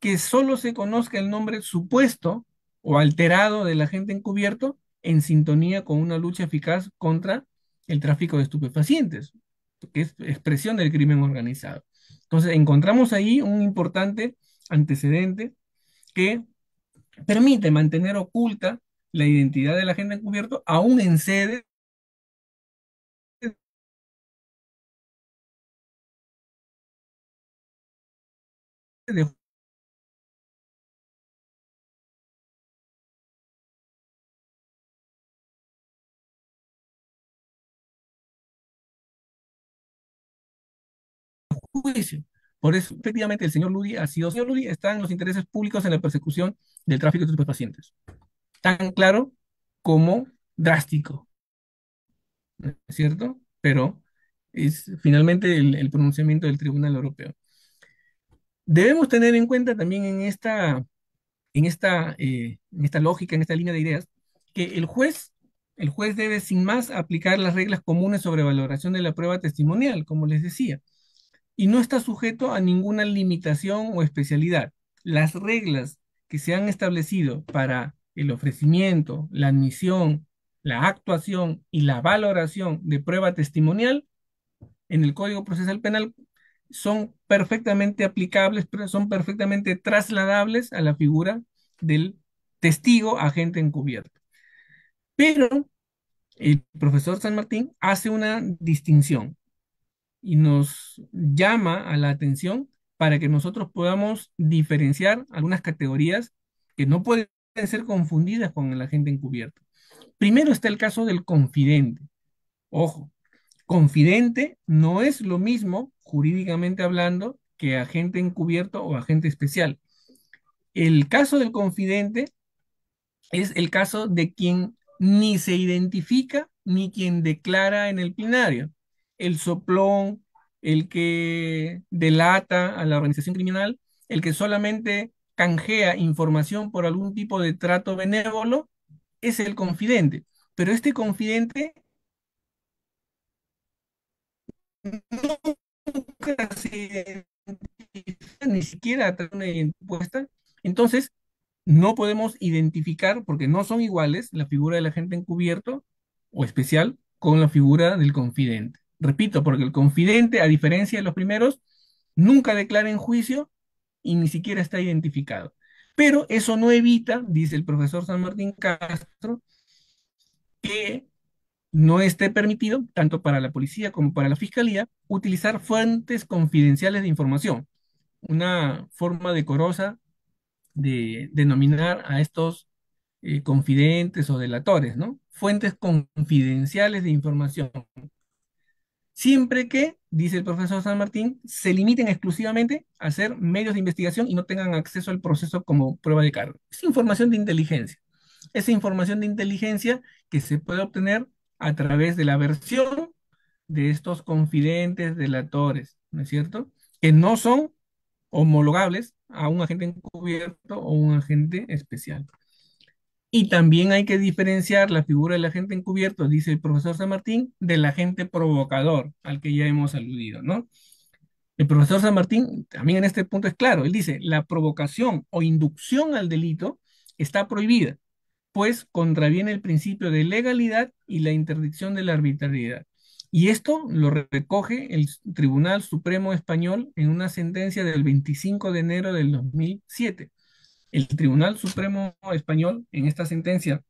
que solo se conozca el nombre supuesto o alterado del agente encubierto en sintonía con una lucha eficaz contra el tráfico de estupefacientes, que es expresión del crimen organizado. Entonces, encontramos ahí un importante antecedente que permite mantener oculta la identidad del agente encubierto, aún en sede de Por eso, efectivamente, el señor Ludi ha sido. El señor Ludi está en los intereses públicos en la persecución del tráfico de pacientes. Tan claro como drástico. ¿No es cierto? Pero es finalmente el pronunciamiento del Tribunal Europeo. Debemos tener en cuenta también en esta, en esta, eh, en esta lógica, en esta línea de ideas, que el juez, el juez debe sin más aplicar las reglas comunes sobre valoración de la prueba testimonial, como les decía, y no está sujeto a ninguna limitación o especialidad. Las reglas que se han establecido para el ofrecimiento, la admisión, la actuación y la valoración de prueba testimonial en el Código Procesal Penal son perfectamente aplicables, pero son perfectamente trasladables a la figura del testigo agente encubierto. Pero el profesor San Martín hace una distinción y nos llama a la atención para que nosotros podamos diferenciar algunas categorías que no pueden ser confundidas con el agente encubierto. Primero está el caso del confidente. Ojo, confidente no es lo mismo jurídicamente hablando, que agente encubierto o agente especial. El caso del confidente es el caso de quien ni se identifica ni quien declara en el plenario. El soplón, el que delata a la organización criminal, el que solamente canjea información por algún tipo de trato benévolo, es el confidente. Pero este confidente ni siquiera una impuesta. Entonces, no podemos identificar, porque no son iguales, la figura del agente encubierto o especial con la figura del confidente. Repito, porque el confidente, a diferencia de los primeros, nunca declara en juicio y ni siquiera está identificado. Pero eso no evita, dice el profesor San Martín Castro, que no esté permitido, tanto para la policía como para la fiscalía, utilizar fuentes confidenciales de información. Una forma decorosa de denominar a estos eh, confidentes o delatores, ¿no? Fuentes confidenciales de información. Siempre que, dice el profesor San Martín, se limiten exclusivamente a ser medios de investigación y no tengan acceso al proceso como prueba de cargo. Es información de inteligencia. Esa información de inteligencia que se puede obtener a través de la versión de estos confidentes delatores, ¿no es cierto? Que no son homologables a un agente encubierto o un agente especial. Y también hay que diferenciar la figura del agente encubierto, dice el profesor San Martín, del agente provocador, al que ya hemos aludido, ¿no? El profesor San Martín también en este punto es claro, él dice, la provocación o inducción al delito está prohibida, pues contraviene el principio de legalidad y la interdicción de la arbitrariedad. Y esto lo recoge el Tribunal Supremo Español en una sentencia del 25 de enero del 2007. El Tribunal Supremo Español, en esta sentencia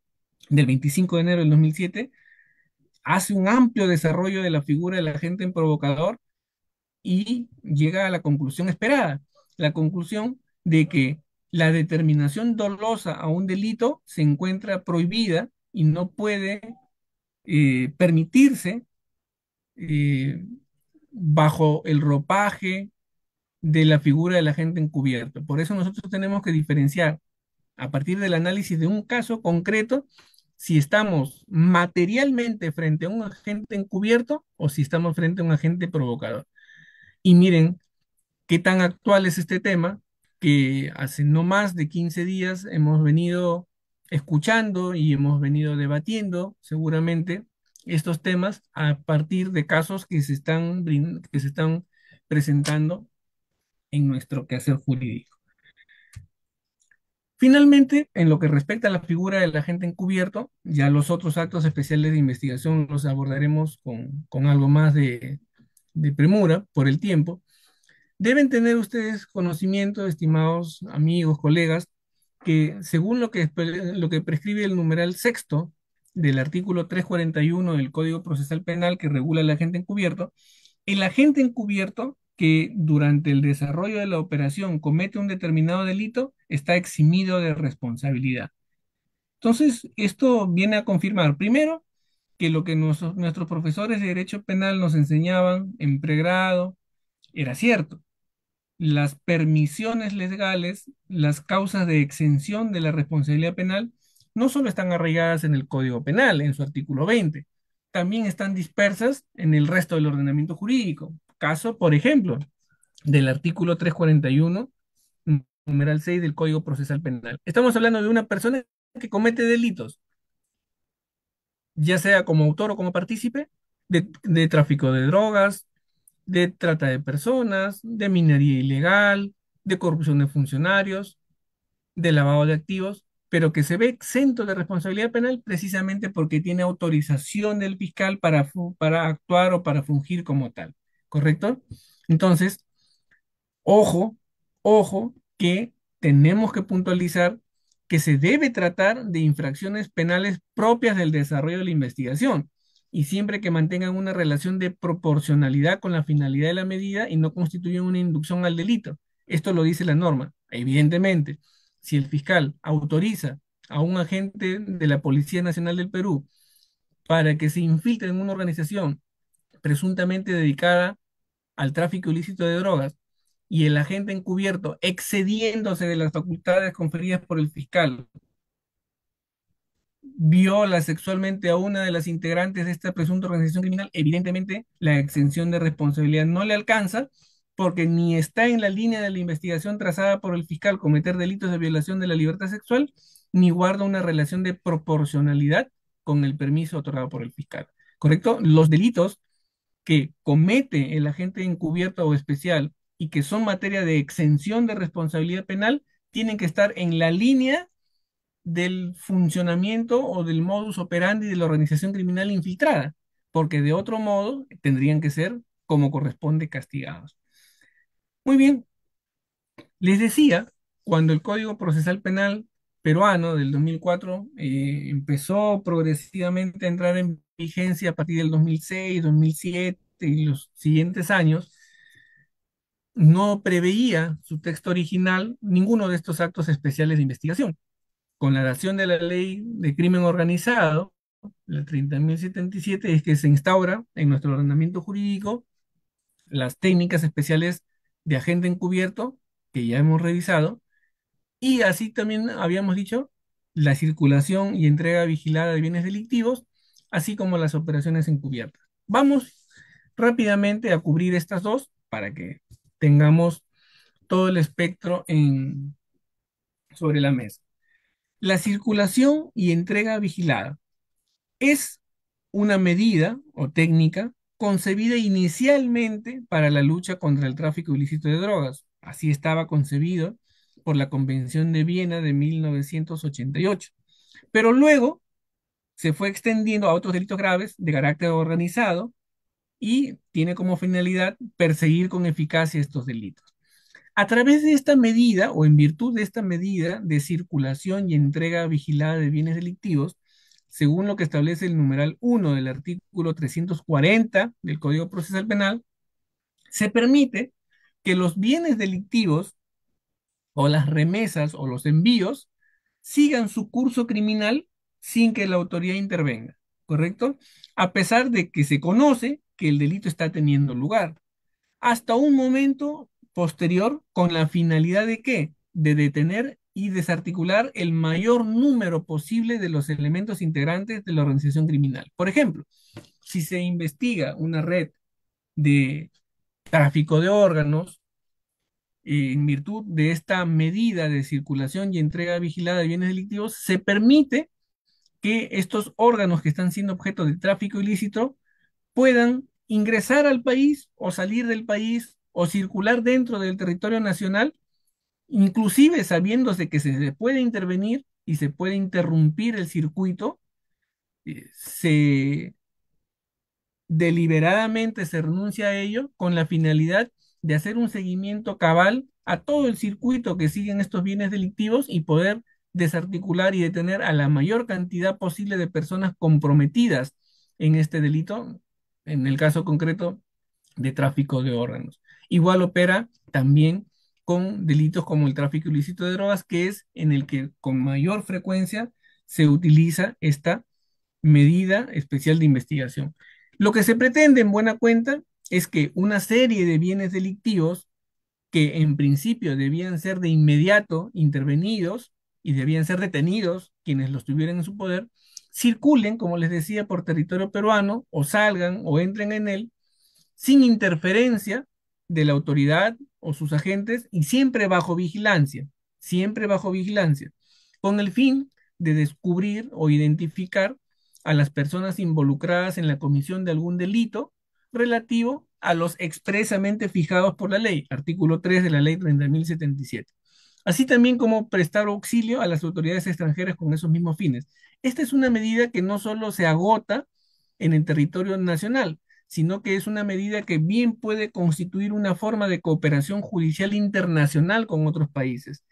del 25 de enero del 2007, hace un amplio desarrollo de la figura del agente provocador y llega a la conclusión esperada, la conclusión de que la determinación dolosa a un delito se encuentra prohibida y no puede eh, permitirse eh, bajo el ropaje de la figura del agente encubierto. Por eso nosotros tenemos que diferenciar a partir del análisis de un caso concreto si estamos materialmente frente a un agente encubierto o si estamos frente a un agente provocador. Y miren qué tan actual es este tema que hace no más de 15 días hemos venido escuchando y hemos venido debatiendo seguramente estos temas a partir de casos que se están, que se están presentando en nuestro quehacer jurídico. Finalmente, en lo que respecta a la figura del agente encubierto, ya los otros actos especiales de investigación los abordaremos con, con algo más de, de premura por el tiempo, Deben tener ustedes conocimiento, estimados amigos, colegas, que según lo que, lo que prescribe el numeral sexto del artículo 341 del Código Procesal Penal que regula el agente encubierto, el agente encubierto que durante el desarrollo de la operación comete un determinado delito está eximido de responsabilidad. Entonces, esto viene a confirmar, primero, que lo que nuestros profesores de Derecho Penal nos enseñaban en pregrado era cierto las permisiones legales, las causas de exención de la responsabilidad penal, no solo están arraigadas en el Código Penal, en su artículo 20, también están dispersas en el resto del ordenamiento jurídico. Caso, por ejemplo, del artículo 341, numeral 6 del Código Procesal Penal. Estamos hablando de una persona que comete delitos, ya sea como autor o como partícipe, de, de tráfico de drogas, de trata de personas, de minería ilegal, de corrupción de funcionarios, de lavado de activos, pero que se ve exento de responsabilidad penal precisamente porque tiene autorización del fiscal para, para actuar o para fungir como tal, ¿correcto? Entonces, ojo, ojo, que tenemos que puntualizar que se debe tratar de infracciones penales propias del desarrollo de la investigación, y siempre que mantengan una relación de proporcionalidad con la finalidad de la medida y no constituyen una inducción al delito. Esto lo dice la norma. Evidentemente, si el fiscal autoriza a un agente de la Policía Nacional del Perú para que se infiltre en una organización presuntamente dedicada al tráfico ilícito de drogas y el agente encubierto excediéndose de las facultades conferidas por el fiscal viola sexualmente a una de las integrantes de esta presunta organización criminal, evidentemente la exención de responsabilidad no le alcanza porque ni está en la línea de la investigación trazada por el fiscal cometer delitos de violación de la libertad sexual, ni guarda una relación de proporcionalidad con el permiso otorgado por el fiscal. ¿Correcto? Los delitos que comete el agente encubierto o especial y que son materia de exención de responsabilidad penal tienen que estar en la línea del funcionamiento o del modus operandi de la organización criminal infiltrada, porque de otro modo tendrían que ser, como corresponde, castigados. Muy bien, les decía, cuando el Código Procesal Penal peruano del 2004 eh, empezó progresivamente a entrar en vigencia a partir del 2006, 2007 y los siguientes años, no preveía su texto original ninguno de estos actos especiales de investigación con la adaptación de la ley de crimen organizado, la 30.077, es que se instaura en nuestro ordenamiento jurídico las técnicas especiales de agente encubierto, que ya hemos revisado, y así también habíamos dicho la circulación y entrega vigilada de bienes delictivos, así como las operaciones encubiertas. Vamos rápidamente a cubrir estas dos para que tengamos todo el espectro en, sobre la mesa. La circulación y entrega vigilada es una medida o técnica concebida inicialmente para la lucha contra el tráfico ilícito de drogas. Así estaba concebido por la Convención de Viena de 1988. Pero luego se fue extendiendo a otros delitos graves de carácter organizado y tiene como finalidad perseguir con eficacia estos delitos. A través de esta medida o en virtud de esta medida de circulación y entrega vigilada de bienes delictivos, según lo que establece el numeral 1 del artículo 340 del Código Procesal Penal, se permite que los bienes delictivos o las remesas o los envíos sigan su curso criminal sin que la autoridad intervenga, ¿correcto? A pesar de que se conoce que el delito está teniendo lugar. Hasta un momento posterior con la finalidad de qué? De detener y desarticular el mayor número posible de los elementos integrantes de la organización criminal. Por ejemplo, si se investiga una red de tráfico de órganos, eh, en virtud de esta medida de circulación y entrega vigilada de bienes delictivos, se permite que estos órganos que están siendo objeto de tráfico ilícito puedan ingresar al país o salir del país o circular dentro del territorio nacional, inclusive sabiéndose que se puede intervenir y se puede interrumpir el circuito, eh, se deliberadamente se renuncia a ello con la finalidad de hacer un seguimiento cabal a todo el circuito que siguen estos bienes delictivos y poder desarticular y detener a la mayor cantidad posible de personas comprometidas en este delito, en el caso concreto de tráfico de órganos. Igual opera también con delitos como el tráfico ilícito de drogas, que es en el que con mayor frecuencia se utiliza esta medida especial de investigación. Lo que se pretende en buena cuenta es que una serie de bienes delictivos que en principio debían ser de inmediato intervenidos y debían ser detenidos quienes los tuvieran en su poder, circulen, como les decía, por territorio peruano o salgan o entren en él sin interferencia de la autoridad o sus agentes y siempre bajo vigilancia, siempre bajo vigilancia, con el fin de descubrir o identificar a las personas involucradas en la comisión de algún delito relativo a los expresamente fijados por la ley, artículo 3 de la ley 30.077, así también como prestar auxilio a las autoridades extranjeras con esos mismos fines. Esta es una medida que no solo se agota en el territorio nacional, sino que es una medida que bien puede constituir una forma de cooperación judicial internacional con otros países.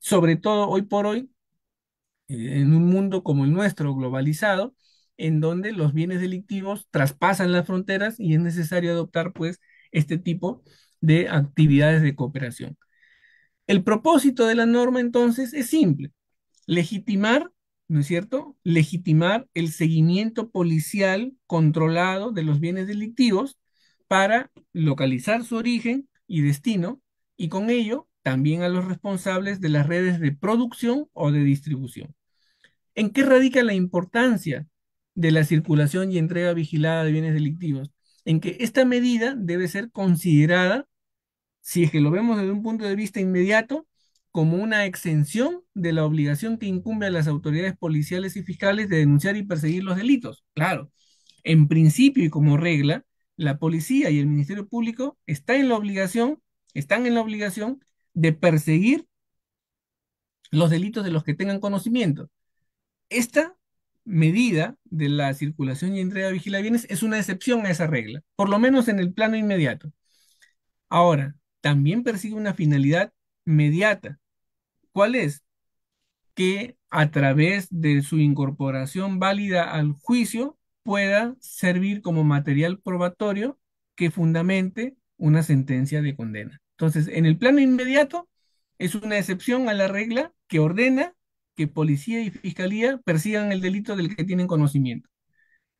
Sobre todo hoy por hoy, eh, en un mundo como el nuestro, globalizado, en donde los bienes delictivos traspasan las fronteras y es necesario adoptar pues este tipo de actividades de cooperación. El propósito de la norma entonces es simple, legitimar ¿no es cierto? Legitimar el seguimiento policial controlado de los bienes delictivos para localizar su origen y destino y con ello también a los responsables de las redes de producción o de distribución. ¿En qué radica la importancia de la circulación y entrega vigilada de bienes delictivos? En que esta medida debe ser considerada, si es que lo vemos desde un punto de vista inmediato, como una exención de la obligación que incumbe a las autoridades policiales y fiscales de denunciar y perseguir los delitos. Claro, en principio y como regla, la policía y el Ministerio Público está en la obligación, están en la obligación de perseguir los delitos de los que tengan conocimiento. Esta medida de la circulación y entrega de bienes es una excepción a esa regla, por lo menos en el plano inmediato. Ahora, también persigue una finalidad mediata, ¿Cuál es? Que a través de su incorporación válida al juicio pueda servir como material probatorio que fundamente una sentencia de condena. Entonces, en el plano inmediato, es una excepción a la regla que ordena que policía y fiscalía persigan el delito del que tienen conocimiento.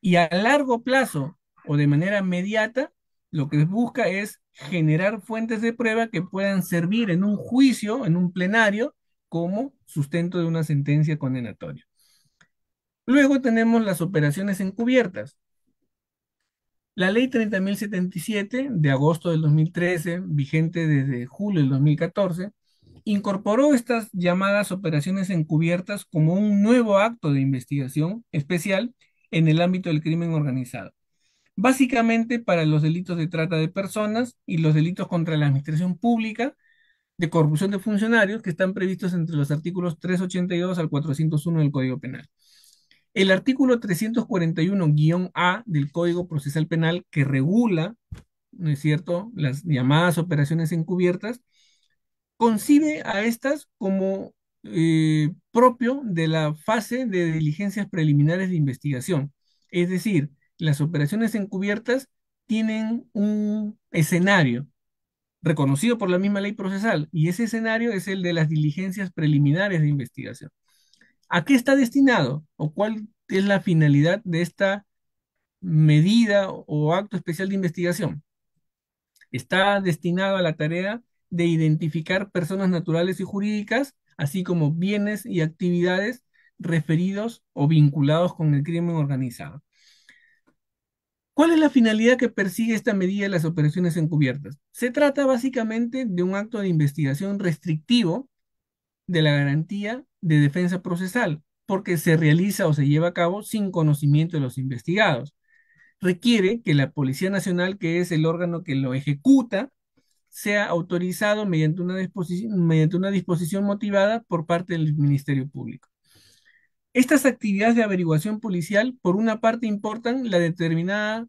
Y a largo plazo o de manera inmediata, lo que busca es generar fuentes de prueba que puedan servir en un juicio, en un plenario, como sustento de una sentencia condenatoria. Luego tenemos las operaciones encubiertas. La ley 30.077 de agosto del 2013, vigente desde julio del 2014, incorporó estas llamadas operaciones encubiertas como un nuevo acto de investigación especial en el ámbito del crimen organizado básicamente para los delitos de trata de personas y los delitos contra la administración pública de corrupción de funcionarios que están previstos entre los artículos 382 al 401 del Código Penal. El artículo 341-A del Código Procesal Penal que regula, ¿no es cierto?, las llamadas operaciones encubiertas, concibe a estas como eh, propio de la fase de diligencias preliminares de investigación. Es decir, las operaciones encubiertas tienen un escenario, reconocido por la misma ley procesal, y ese escenario es el de las diligencias preliminares de investigación. ¿A qué está destinado o cuál es la finalidad de esta medida o acto especial de investigación? Está destinado a la tarea de identificar personas naturales y jurídicas, así como bienes y actividades referidos o vinculados con el crimen organizado. ¿Cuál es la finalidad que persigue esta medida de las operaciones encubiertas? Se trata básicamente de un acto de investigación restrictivo de la garantía de defensa procesal, porque se realiza o se lleva a cabo sin conocimiento de los investigados. Requiere que la Policía Nacional, que es el órgano que lo ejecuta, sea autorizado mediante una disposición, mediante una disposición motivada por parte del Ministerio Público. Estas actividades de averiguación policial, por una parte, importan la determinada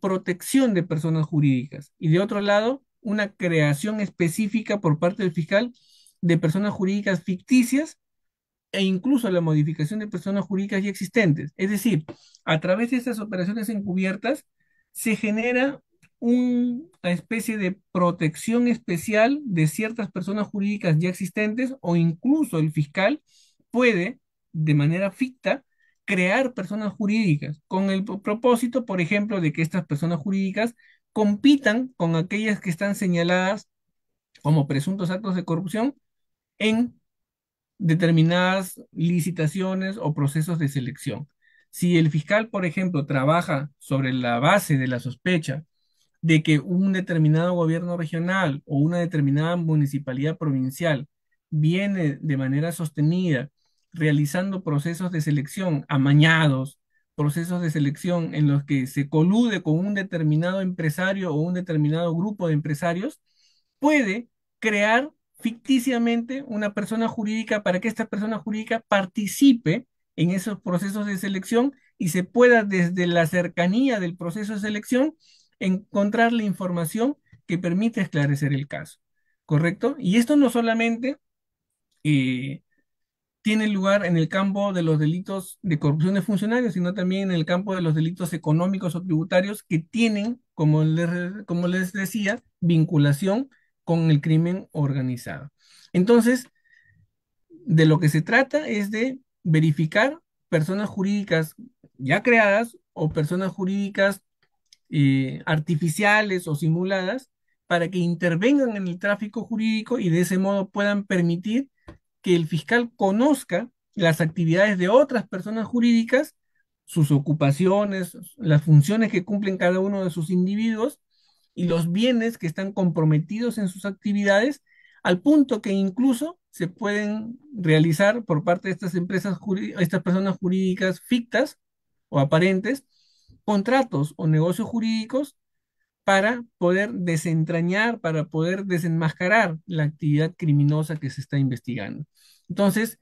protección de personas jurídicas y de otro lado, una creación específica por parte del fiscal de personas jurídicas ficticias e incluso la modificación de personas jurídicas ya existentes. Es decir, a través de estas operaciones encubiertas se genera una especie de protección especial de ciertas personas jurídicas ya existentes o incluso el fiscal puede de manera ficta crear personas jurídicas con el propósito, por ejemplo, de que estas personas jurídicas compitan con aquellas que están señaladas como presuntos actos de corrupción en determinadas licitaciones o procesos de selección. Si el fiscal, por ejemplo, trabaja sobre la base de la sospecha de que un determinado gobierno regional o una determinada municipalidad provincial viene de manera sostenida realizando procesos de selección amañados, procesos de selección en los que se colude con un determinado empresario o un determinado grupo de empresarios, puede crear ficticiamente una persona jurídica para que esta persona jurídica participe en esos procesos de selección y se pueda desde la cercanía del proceso de selección encontrar la información que permite esclarecer el caso, ¿correcto? Y esto no solamente eh, tiene lugar en el campo de los delitos de corrupción de funcionarios, sino también en el campo de los delitos económicos o tributarios que tienen, como les, como les decía, vinculación con el crimen organizado. Entonces, de lo que se trata es de verificar personas jurídicas ya creadas o personas jurídicas eh, artificiales o simuladas para que intervengan en el tráfico jurídico y de ese modo puedan permitir que el fiscal conozca las actividades de otras personas jurídicas, sus ocupaciones, las funciones que cumplen cada uno de sus individuos y los bienes que están comprometidos en sus actividades, al punto que incluso se pueden realizar por parte de estas empresas, estas personas jurídicas fictas o aparentes, contratos o negocios jurídicos para poder desentrañar, para poder desenmascarar la actividad criminosa que se está investigando. Entonces,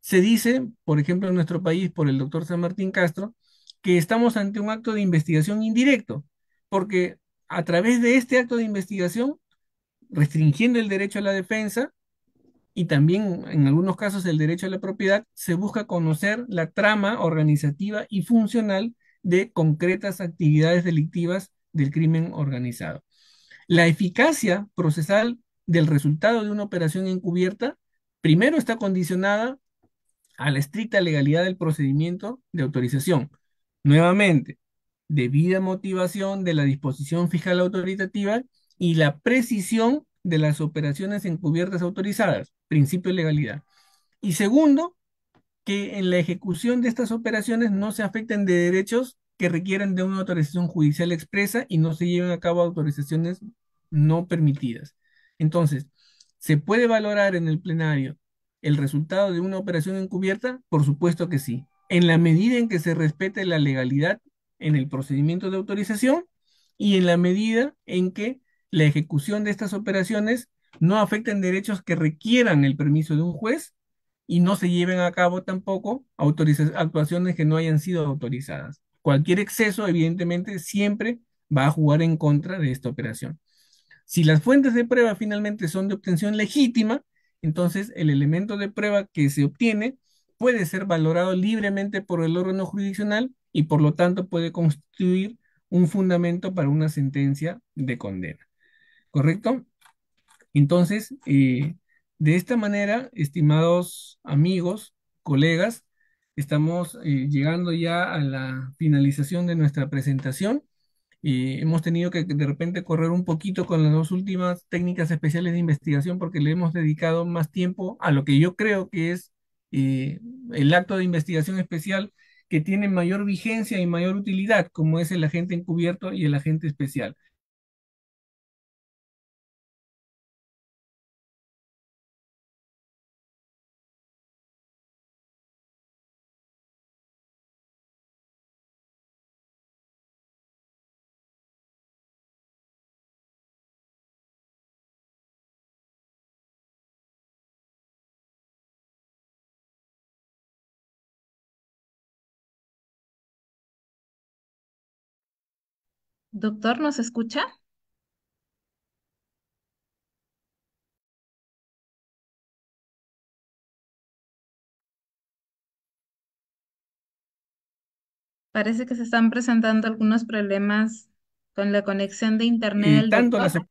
se dice, por ejemplo, en nuestro país, por el doctor San Martín Castro, que estamos ante un acto de investigación indirecto, porque a través de este acto de investigación, restringiendo el derecho a la defensa y también en algunos casos el derecho a la propiedad, se busca conocer la trama organizativa y funcional de concretas actividades delictivas del crimen organizado. La eficacia procesal del resultado de una operación encubierta, primero está condicionada a la estricta legalidad del procedimiento de autorización. Nuevamente, debida motivación de la disposición fiscal autoritativa y la precisión de las operaciones encubiertas autorizadas, principio de legalidad. Y segundo, que en la ejecución de estas operaciones no se afecten de derechos que requieran de una autorización judicial expresa y no se lleven a cabo autorizaciones no permitidas. Entonces, ¿se puede valorar en el plenario el resultado de una operación encubierta? Por supuesto que sí, en la medida en que se respete la legalidad en el procedimiento de autorización y en la medida en que la ejecución de estas operaciones no afecten derechos que requieran el permiso de un juez y no se lleven a cabo tampoco actuaciones que no hayan sido autorizadas. Cualquier exceso, evidentemente, siempre va a jugar en contra de esta operación. Si las fuentes de prueba finalmente son de obtención legítima, entonces el elemento de prueba que se obtiene puede ser valorado libremente por el órgano jurisdiccional y por lo tanto puede constituir un fundamento para una sentencia de condena. ¿Correcto? Entonces, eh, de esta manera, estimados amigos, colegas, Estamos eh, llegando ya a la finalización de nuestra presentación. y hemos tenido que de repente correr un poquito con las dos últimas técnicas especiales de investigación porque le hemos dedicado más tiempo a lo que yo creo que es eh, el acto de investigación especial que tiene mayor vigencia y mayor utilidad, como es el agente encubierto y el agente especial. Doctor, ¿nos escucha? Parece que se están presentando algunos problemas con la conexión de internet doctor. Em-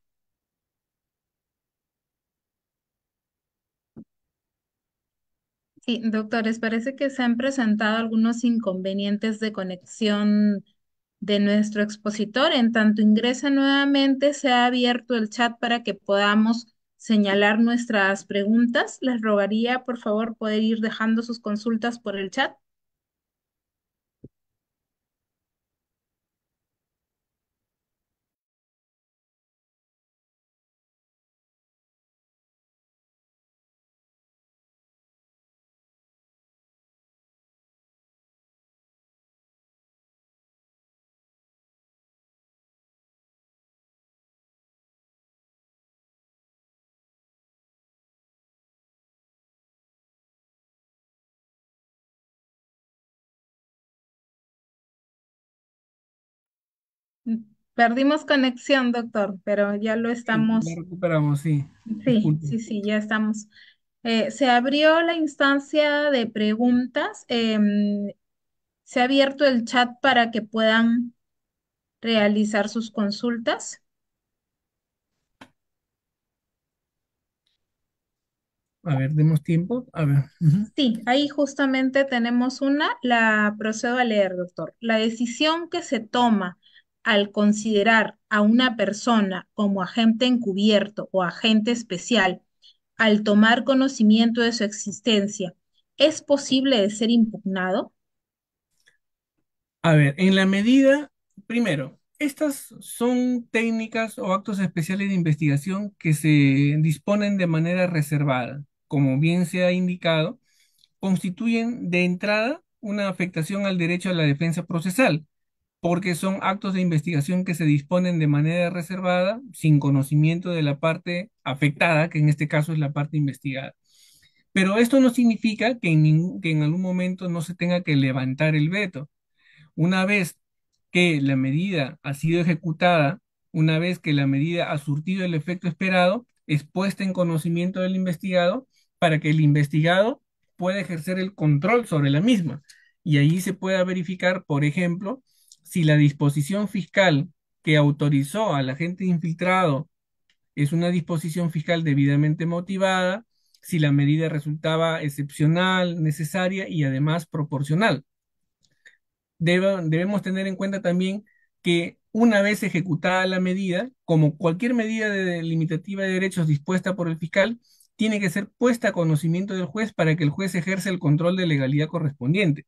sí, doctores, parece que se han presentado algunos inconvenientes de conexión de nuestro expositor. En tanto ingresa nuevamente, se ha abierto el chat para que podamos señalar nuestras preguntas. Les rogaría, por favor, poder ir dejando sus consultas por el chat. Perdimos conexión, doctor, pero ya lo estamos. recuperamos, sí. Sí, sí, ya estamos. Eh, se abrió la instancia de preguntas. Em, se ha abierto el chat para que puedan realizar sus consultas. A ver, demos tiempo. A ver. Sí, ahí justamente tenemos una. La procedo a leer, doctor. La decisión que se toma al considerar a una persona como agente encubierto o agente especial, al tomar conocimiento de su existencia, ¿es posible de ser impugnado? A ver, en la medida, primero, estas son técnicas o actos especiales de investigación que se disponen de manera reservada. Como bien se ha indicado, constituyen de entrada una afectación al derecho a la defensa procesal, porque son actos de investigación que se disponen de manera reservada, sin conocimiento de la parte afectada, que en este caso es la parte investigada. Pero esto no significa que en, algún momento no se tenga que levantar el veto. Una vez que la medida ha sido ejecutada, una vez que la medida ha surtido el efecto esperado, es puesta en conocimiento del investigado para que el investigado pueda ejercer el control sobre la misma. Y allí se pueda verificar, por ejemplo, si la disposición fiscal que autorizó al agente infiltrado es una disposición fiscal debidamente motivada, si la medida resultaba excepcional, necesaria y además proporcional. debemos tener en cuenta también que una vez ejecutada la medida, como cualquier medida de limitativa de derechos dispuesta por el fiscal, tiene que ser puesta a conocimiento del juez para que el juez ejerza el control de legalidad correspondiente.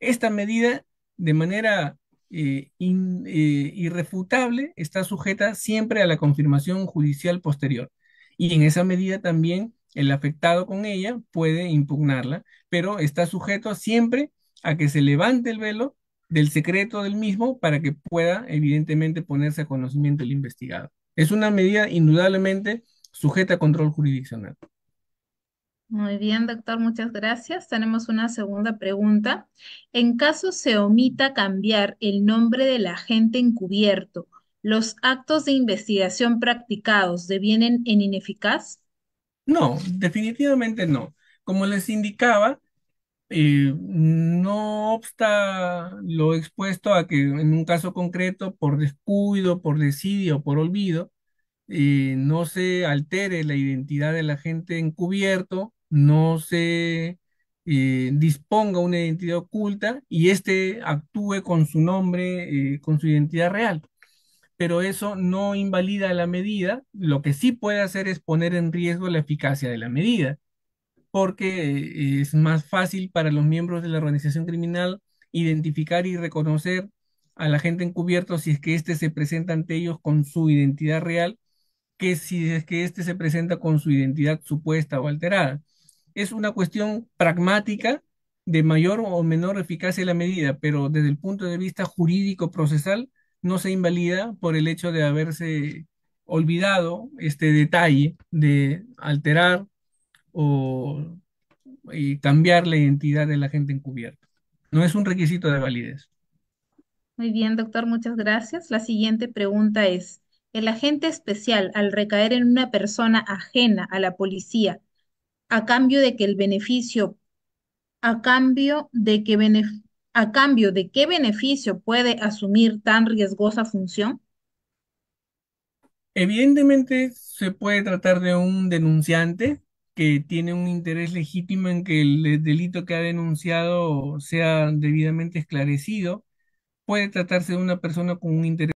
Esta medida, de manera eh, eh, irrefutable está sujeta siempre a la confirmación judicial posterior. Y en esa medida también el afectado con ella puede impugnarla, pero está sujeto siempre a que se levante el velo del secreto del mismo para que pueda evidentemente ponerse a conocimiento el investigado. Es una medida indudablemente sujeta a control jurisdiccional. Muy bien, doctor, muchas gracias. Tenemos una segunda pregunta. En caso se omita cambiar el nombre del agente encubierto, ¿los actos de investigación practicados devienen en ineficaz? No, definitivamente no. Como les indicaba, eh, no obsta lo expuesto a que en un caso concreto, por descuido, por desidio, por olvido, eh, no se altere la identidad del agente encubierto no se eh, disponga una identidad oculta y éste actúe con su nombre, eh, con su identidad real. Pero eso no invalida la medida, lo que sí puede hacer es poner en riesgo la eficacia de la medida, porque eh, es más fácil para los miembros de la organización criminal identificar y reconocer a la gente encubierta si es que éste se presenta ante ellos con su identidad real que si es que éste se presenta con su identidad supuesta o alterada es una cuestión pragmática de mayor o menor eficacia la medida, pero desde el punto de vista jurídico procesal no se invalida por el hecho de haberse olvidado este detalle de alterar o y cambiar la identidad del agente encubierto. No es un requisito de validez. Muy bien, doctor, muchas gracias. La siguiente pregunta es, ¿el agente especial al recaer en una persona ajena a la policía a cambio de que el beneficio, a cambio de que a cambio de qué beneficio puede asumir tan riesgosa función? Evidentemente se puede tratar de un denunciante que tiene un interés legítimo en que el delito que ha denunciado sea debidamente esclarecido. Puede tratarse de una persona con un interés